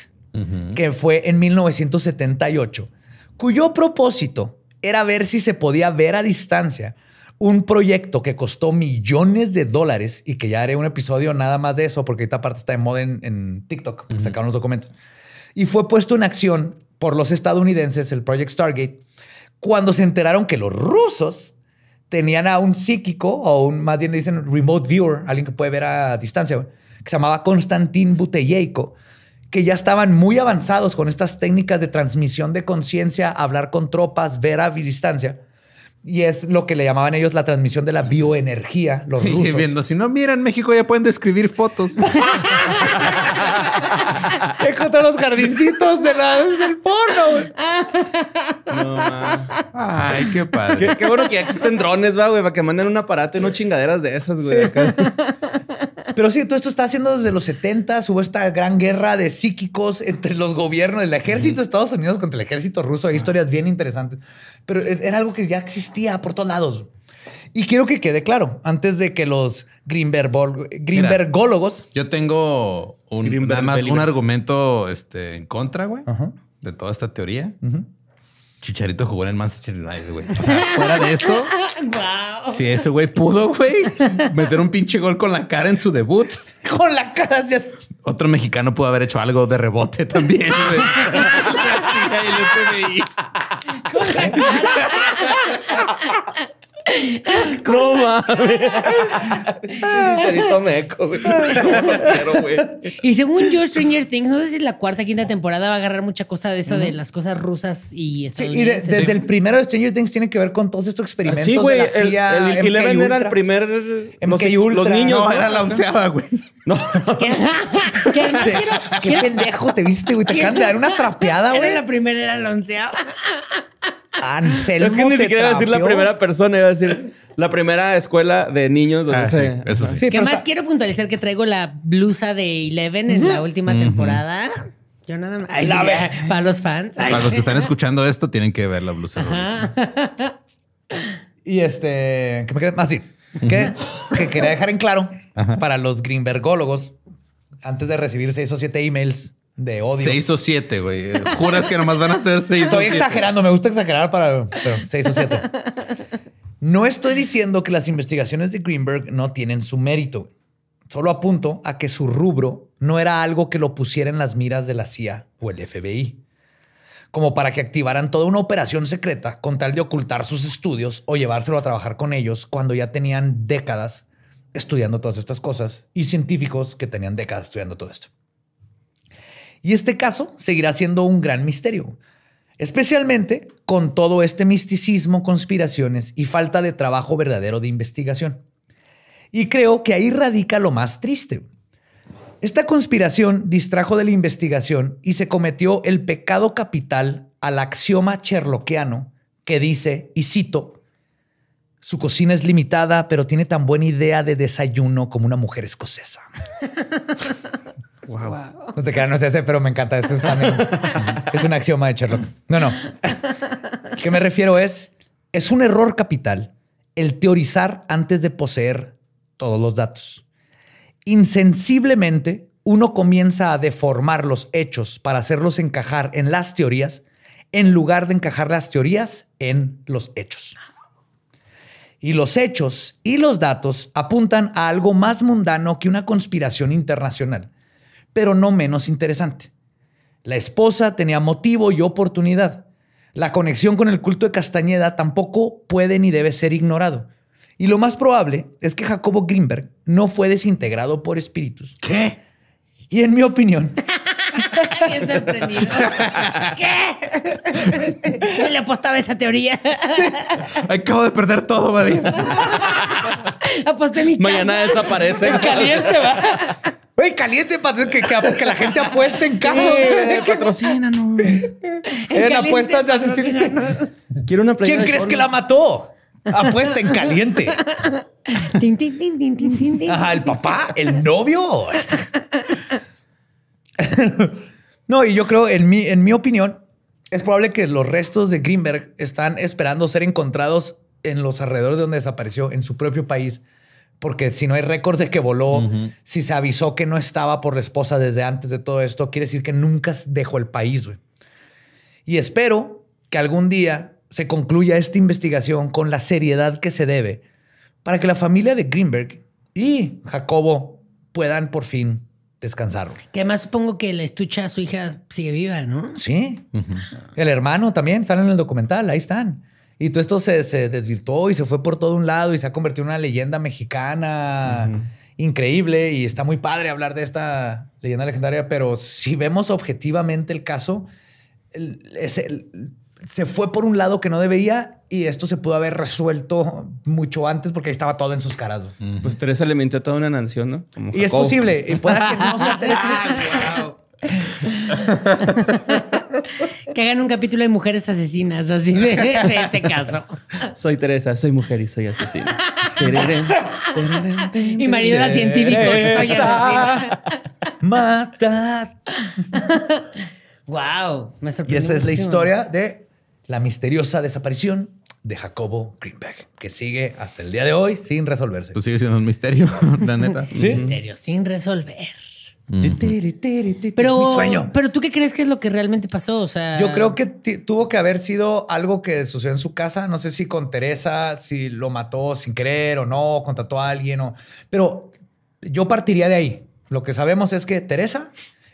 que fue en 1978, cuyo propósito era ver si se podía ver a distancia un proyecto que costó millones de dólares y que ya haré un episodio nada más de eso, porque esta parte está de moda en, TikTok, sacaron los documentos. Y fue puesto en acción por los estadounidenses, el Project Stargate, cuando se enteraron que los rusos tenían a un psíquico o un, más bien dicen, remote viewer, alguien que puede ver a distancia, que se llamaba Konstantin Buteyeiko, que ya estaban muy avanzados con estas técnicas de transmisión de conciencia, hablar con tropas, ver a distancia. Y es lo que le llamaban ellos la transmisión de la bioenergía, los rusos. Y viendo, si no miran México ya pueden describir fotos. Encontré los jardincitos cerrados del porno. No, Ay, qué padre. Qué, bueno que ya existen drones, va, güey, para que manden un aparato y no chingaderas de esas, güey. Pero sí, todo esto está haciendo desde los 70, hubo esta gran guerra de psíquicos entre los gobiernos, del ejército de Estados Unidos contra el ejército ruso. Hay historias bien interesantes, pero e, era algo que ya existía por todos lados. Y quiero que quede claro, antes de que los Greenbergólogos... yo tengo un, nada más un argumento este, en contra, güey, de toda esta teoría. Chicharito jugó en Manchester United, güey. O sea, fuera de eso. wow. Si ese güey pudo, güey, meter un pinche gol con la cara en su debut. con la cara Otro mexicano pudo haber hecho algo de rebote también, güey. No mames. güey. Y según yo, Stranger Things, no sé si la cuarta, quinta temporada va a agarrar mucha cosa de eso de las cosas rusas y estadounidenses. Sí, y desde el primero de Stranger Things tiene que ver con todos estos experimentos. güey. el, el, Eleven era el primer. No Los niños. No, era la onceava, güey. No. Este, ¿Qué, pendejo te viste, güey? Te acaban de dar una trapeada, güey. Era la primera, era la onceava. Es que ni siquiera iba a decir la primera persona, iba a decir la primera escuela de niños. Ah, que más quiero puntualizar que traigo la blusa de Eleven en la última temporada. Yo nada más. para los fans. Para los que están escuchando esto, tienen que ver la blusa. y este, que me queda así. Ah, que, quería dejar en claro para los greenbergólogos, antes de recibir seis o siete emails de odio. Seis o siete, güey. Juras que nomás van a ser seis Estoy exagerando, me gusta exagerar para... Pero seis o siete. No estoy diciendo que las investigaciones de Greenberg no tienen su mérito. Solo apunto a que su rubro no era algo que lo pusiera en las miras de la CIA o el FBI, como para que activaran toda una operación secreta con tal de ocultar sus estudios o llevárselo a trabajar con ellos cuando ya tenían décadas estudiando todas estas cosas y científicos que tenían décadas estudiando todo esto. Y este caso seguirá siendo un gran misterio, especialmente con todo este misticismo, conspiraciones y falta de trabajo verdadero de investigación. Y creo que ahí radica lo más triste. Esta conspiración distrajo de la investigación y se cometió el pecado capital al axioma cherloqueano que dice, y cito, su cocina es limitada, pero tiene tan buena idea de desayuno como una mujer escocesa. No sé qué no sé hace, pero me encanta. Eso es es un axioma de Sherlock. No, no. ¿Qué me refiero es es un error capital el teorizar antes de poseer todos los datos. Insensiblemente, uno comienza a deformar los hechos para hacerlos encajar en las teorías en lugar de encajar las teorías en los hechos. Y los hechos y los datos apuntan a algo más mundano que una conspiración internacional pero no menos interesante. La esposa tenía motivo y oportunidad. La conexión con el culto de Castañeda tampoco puede ni debe ser ignorado. Y lo más probable es que Jacobo Greenberg no fue desintegrado por espíritus. ¿Qué? Y en mi opinión. ¿Qué? Yo le apostaba esa teoría. Acabo de perder todo, Vadim. Mañana desaparece. caliente, va. Güey, caliente que, la gente apueste en casa. Sí, Eran apuestas de asesinato. Quiero una ¿Quién crees que la mató? Apuesta en caliente. Ajá, el papá, el novio. no, y yo creo, en mi, en mi opinión, es probable que los restos de Greenberg están esperando ser encontrados en los alrededores de donde desapareció, en su propio país porque si no hay récord de que voló, si se avisó que no estaba por la esposa desde antes de todo esto, quiere decir que nunca dejó el país, güey. Y espero que algún día se concluya esta investigación con la seriedad que se debe para que la familia de Greenberg y Jacobo puedan por fin descansar. Que además supongo que la estucha a su hija sigue viva, ¿no? Sí. El hermano también, están en el documental, ahí están. Y todo esto se, se, desvirtó y se fue por todo un lado y se ha convertido en una leyenda mexicana increíble y está muy padre hablar de esta leyenda legendaria, pero si vemos objetivamente el caso, se fue por un lado que no debía y esto se pudo haber resuelto mucho antes porque ahí estaba todo en sus caras. Pues Teresa mintió a toda una nación, ¿no? y es posible, y puede que no sea Teresa. que hagan un capítulo de mujeres asesinas, así de, este caso. Soy Teresa, soy mujer y soy asesina. Mi marido era científico y soy Wow, me sorprendió. Y esa es la historia de la misteriosa desaparición de Jacobo Greenberg, que sigue hasta el día de hoy sin resolverse. Tú pues sigue siendo un misterio, la neta. misterio sin resolver. Pero, pero tú qué crees que es lo que realmente pasó? O sea, yo creo que tuvo que haber sido algo que sucedió en su casa. No sé si con Teresa, si lo mató sin querer o no, contrató a alguien o. Pero yo partiría de ahí. Lo que sabemos es que Teresa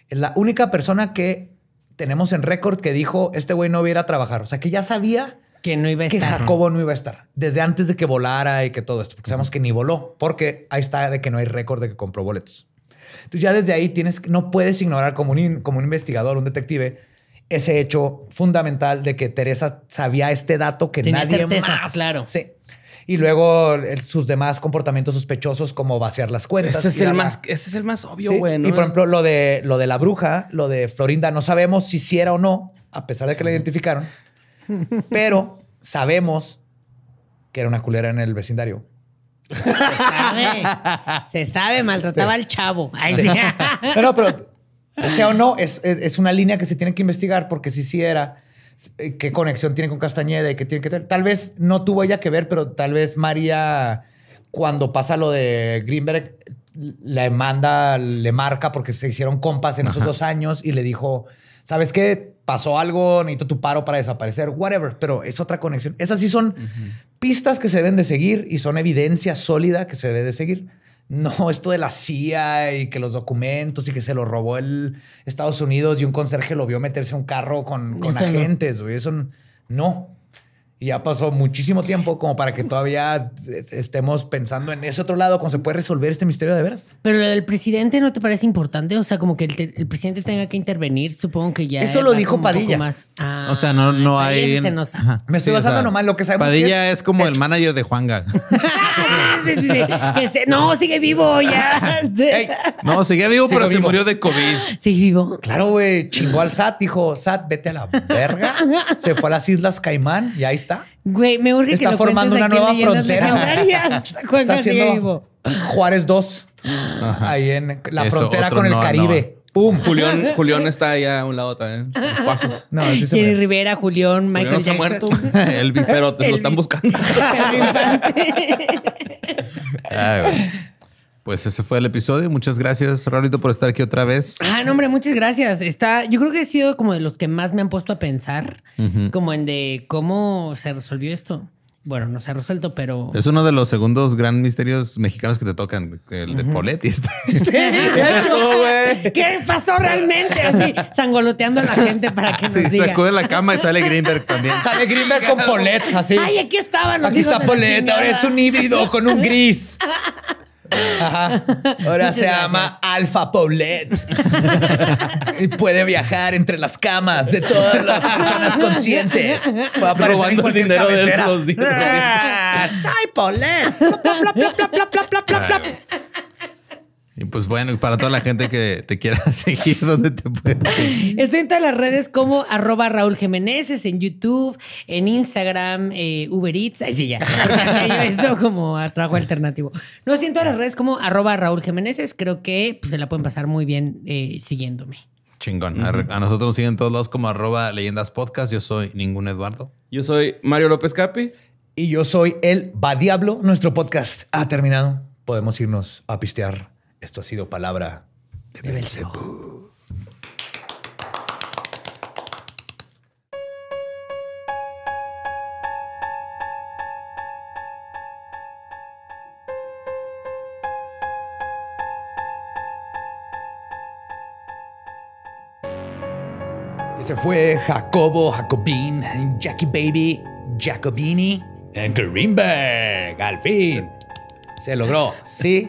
es la única persona que tenemos en récord que dijo este güey no iba a trabajar. O sea, que ya sabía que no iba a estar. Jacobo no iba a estar desde antes de que volara y que todo esto, porque sabemos que ni voló, porque ahí está de que no hay récord de que compró boletos. Entonces ya desde ahí tienes, no puedes ignorar como un, como un investigador, un detective, ese hecho fundamental de que Teresa sabía este dato que nadie certezas, más. Claro. Sí. Y luego sus demás comportamientos sospechosos como vaciar las cuentas. Ese es, el más, ese es el más obvio, güey. Y por ejemplo, lo de, lo de la bruja, lo de Florinda, no sabemos si era o no, a pesar de que la identificaron, pero sabemos que era una culera en el vecindario se sabe, se sabe, maltrataba al chavo. no, pero sea o no, es, una línea que se tiene que investigar porque si sí era eh, qué conexión tiene con Castañeda y qué tiene que tener. Tal vez no tuvo ella que ver, pero tal vez María, cuando pasa lo de Greenberg, la manda le marca porque se hicieron compas en esos dos años y le dijo, ¿sabes qué? Pasó algo, necesito tu paro para desaparecer, whatever, pero es otra conexión. Esas sí son pistas que se deben de seguir y son evidencia sólida que se debe de seguir. No, esto de la CIA y que los documentos y que se lo robó el Estados Unidos y un conserje lo vio meterse a un carro con, con agentes. Güey. Eso no ya pasó muchísimo tiempo como para que todavía eh, estemos pensando en ese otro lado, cómo se puede resolver este misterio de veras. Pero lo del presidente no te parece importante, o sea, como que el, presidente tenga que intervenir, supongo que ya. Eso lo dijo Padilla. o sea, no, no hay. Me estoy basando lo que sabemos. Padilla es... como el manager de Juanga. No, sigue vivo ya. no, sigue vivo, pero se murió de COVID. Sigue vivo. Claro, güey. Chingó al SAT, dijo, SAT, vete a la verga. se fue a las Islas Caimán y ahí esta. Güey, me urge que lo formando una nueva frontera. está haciendo vivo. Juárez 2. Ahí en la frontera con el Caribe. ¡Pum! Julián, Julián está ahí a un lado también. Los ah. pasos. No, sí se Rivera, Julián, Michael no Jackson. Se ha muerto. pero te lo están buscando. Ay, pues ese fue el episodio. Muchas gracias, Raulito, por estar aquí otra vez. Ah, no, hombre, muchas gracias. Está, yo creo que he sido como de los que más me han puesto a pensar, como en de cómo se resolvió esto. Bueno, no se ha resuelto, pero. Es uno de los segundos gran misterios mexicanos que te tocan, el de uh -huh. Este. Sí, ¿Qué, pasó realmente? Así, sangoloteando a la gente para que sí, nos diga. Sacó de la cama y sale Greenberg también. Sale Greenberg con Polet, así. Ay, aquí estaban los Aquí está Polet, ahora es un híbrido con un gris. Ahora se llama Alfa paulet y puede viajar entre las camas de todas las personas conscientes. Va robando el dinero de los ah, ¡Soy Paulette! Y pues bueno, para toda la gente que te quiera seguir, ¿dónde te puedes seguir? Estoy en todas las redes como arroba Raúl Jiménez, en YouTube, en Instagram, eh, Uber Eats, ahí sí ya. eso como a trabajo alternativo. No, estoy en todas las redes como arroba Raúl Jiménez, creo que pues, se la pueden pasar muy bien eh, siguiéndome. Chingón. A nosotros nos siguen todos lados como arroba leyendas podcast. Yo soy ningún Eduardo. Yo soy Mario López Capi. Y yo soy el Va Diablo. Nuestro podcast ha terminado. Podemos irnos a pistear esto ha sido palabra de, Belcebú. se fue Jacobo, Jacobin, Jackie Baby, Jacobini, en Greenberg, al fin. Se logró. Sí,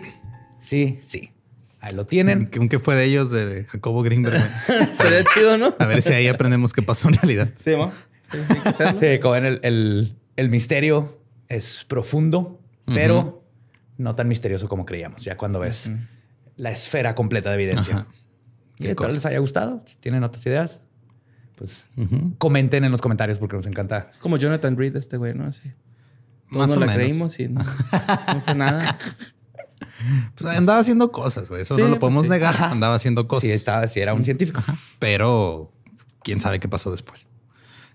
Sí, sí. Ahí lo tienen. Aunque fue de ellos, de Jacobo Greenberg. Sería chido, ¿no? A ver si ahí aprendemos qué pasó en realidad. Sí, ¿no? Sí, como ven el, misterio es profundo, pero no tan misterioso como creíamos, ya cuando ves la esfera completa de evidencia. Y les haya gustado. Si tienen otras ideas, pues comenten en los comentarios porque nos encanta. Es como Jonathan Reed, este güey, ¿no? Así. no nos la creímos y no, no fue nada. pues andaba haciendo cosas, Eso no lo pues podemos negar. Andaba haciendo cosas. si estaba, sí, era un científico. Pero quién sabe qué pasó después.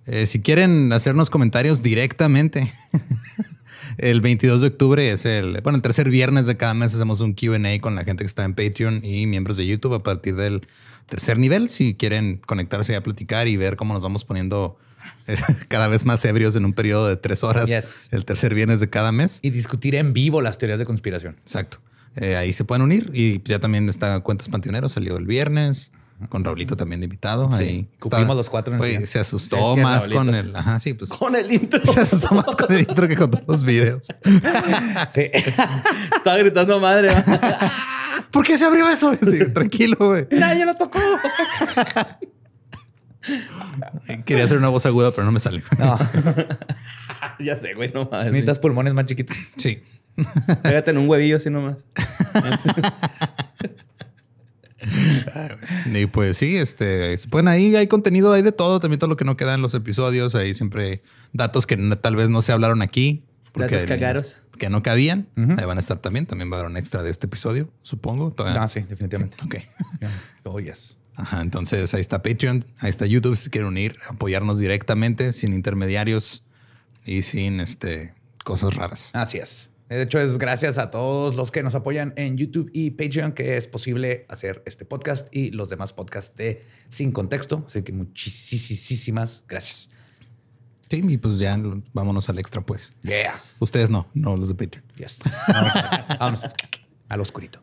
Eh, si quieren hacernos comentarios directamente, el 22 de octubre es el, bueno, el tercer viernes de cada mes hacemos un QA con la gente que está en Patreon y miembros de YouTube a partir del tercer nivel. Si quieren conectarse a platicar y ver cómo nos vamos poniendo cada vez más ebrios en un periodo de tres horas el tercer viernes de cada mes. Y discutir en vivo las teorías de conspiración. Exacto. Eh, ahí se pueden unir y ya también está Cuentos Panteoneros, salió el viernes con Raulito también de invitado. ahí los cuatro. En el se asustó más con el. Ajá, sí, pues. Con el intro. Se asustó más con el intro que con todos los videos. Sí. Estaba gritando madre. ¿Por qué se abrió eso? tranquilo, güey. Nadie lo tocó. Quería hacer una voz aguda, pero no me sale. ya sé, güey, no más. Necesitas pulmones más chiquitos. Sí. Pégate en un huevillo así nomás. y pues sí, este, se ahí, hay contenido, hay de todo, también todo lo que no queda en los episodios, hay siempre datos que tal vez no se hablaron aquí. Porque datos cagaros. Que no cabían, ahí van a estar también, también va a haber un extra de este episodio, supongo. Ah, sí, definitivamente. Ok. Oh, yes. Ajá, entonces ahí está Patreon, ahí está YouTube si quieren unir, apoyarnos directamente, sin intermediarios y sin este, cosas raras. Así es. De hecho, es gracias a todos los que nos apoyan en YouTube y Patreon que es posible hacer este podcast y los demás podcasts de Sin Contexto. Así que muchísimas gracias. Sí, y pues ya vámonos al extra, pues. Ustedes no, no los de Patreon. Yes. Vamos, al oscurito.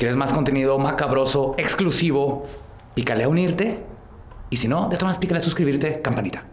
quieres más contenido macabroso, exclusivo, pícale a unirte. Y si no, de todas maneras, pícale a suscribirte, campanita.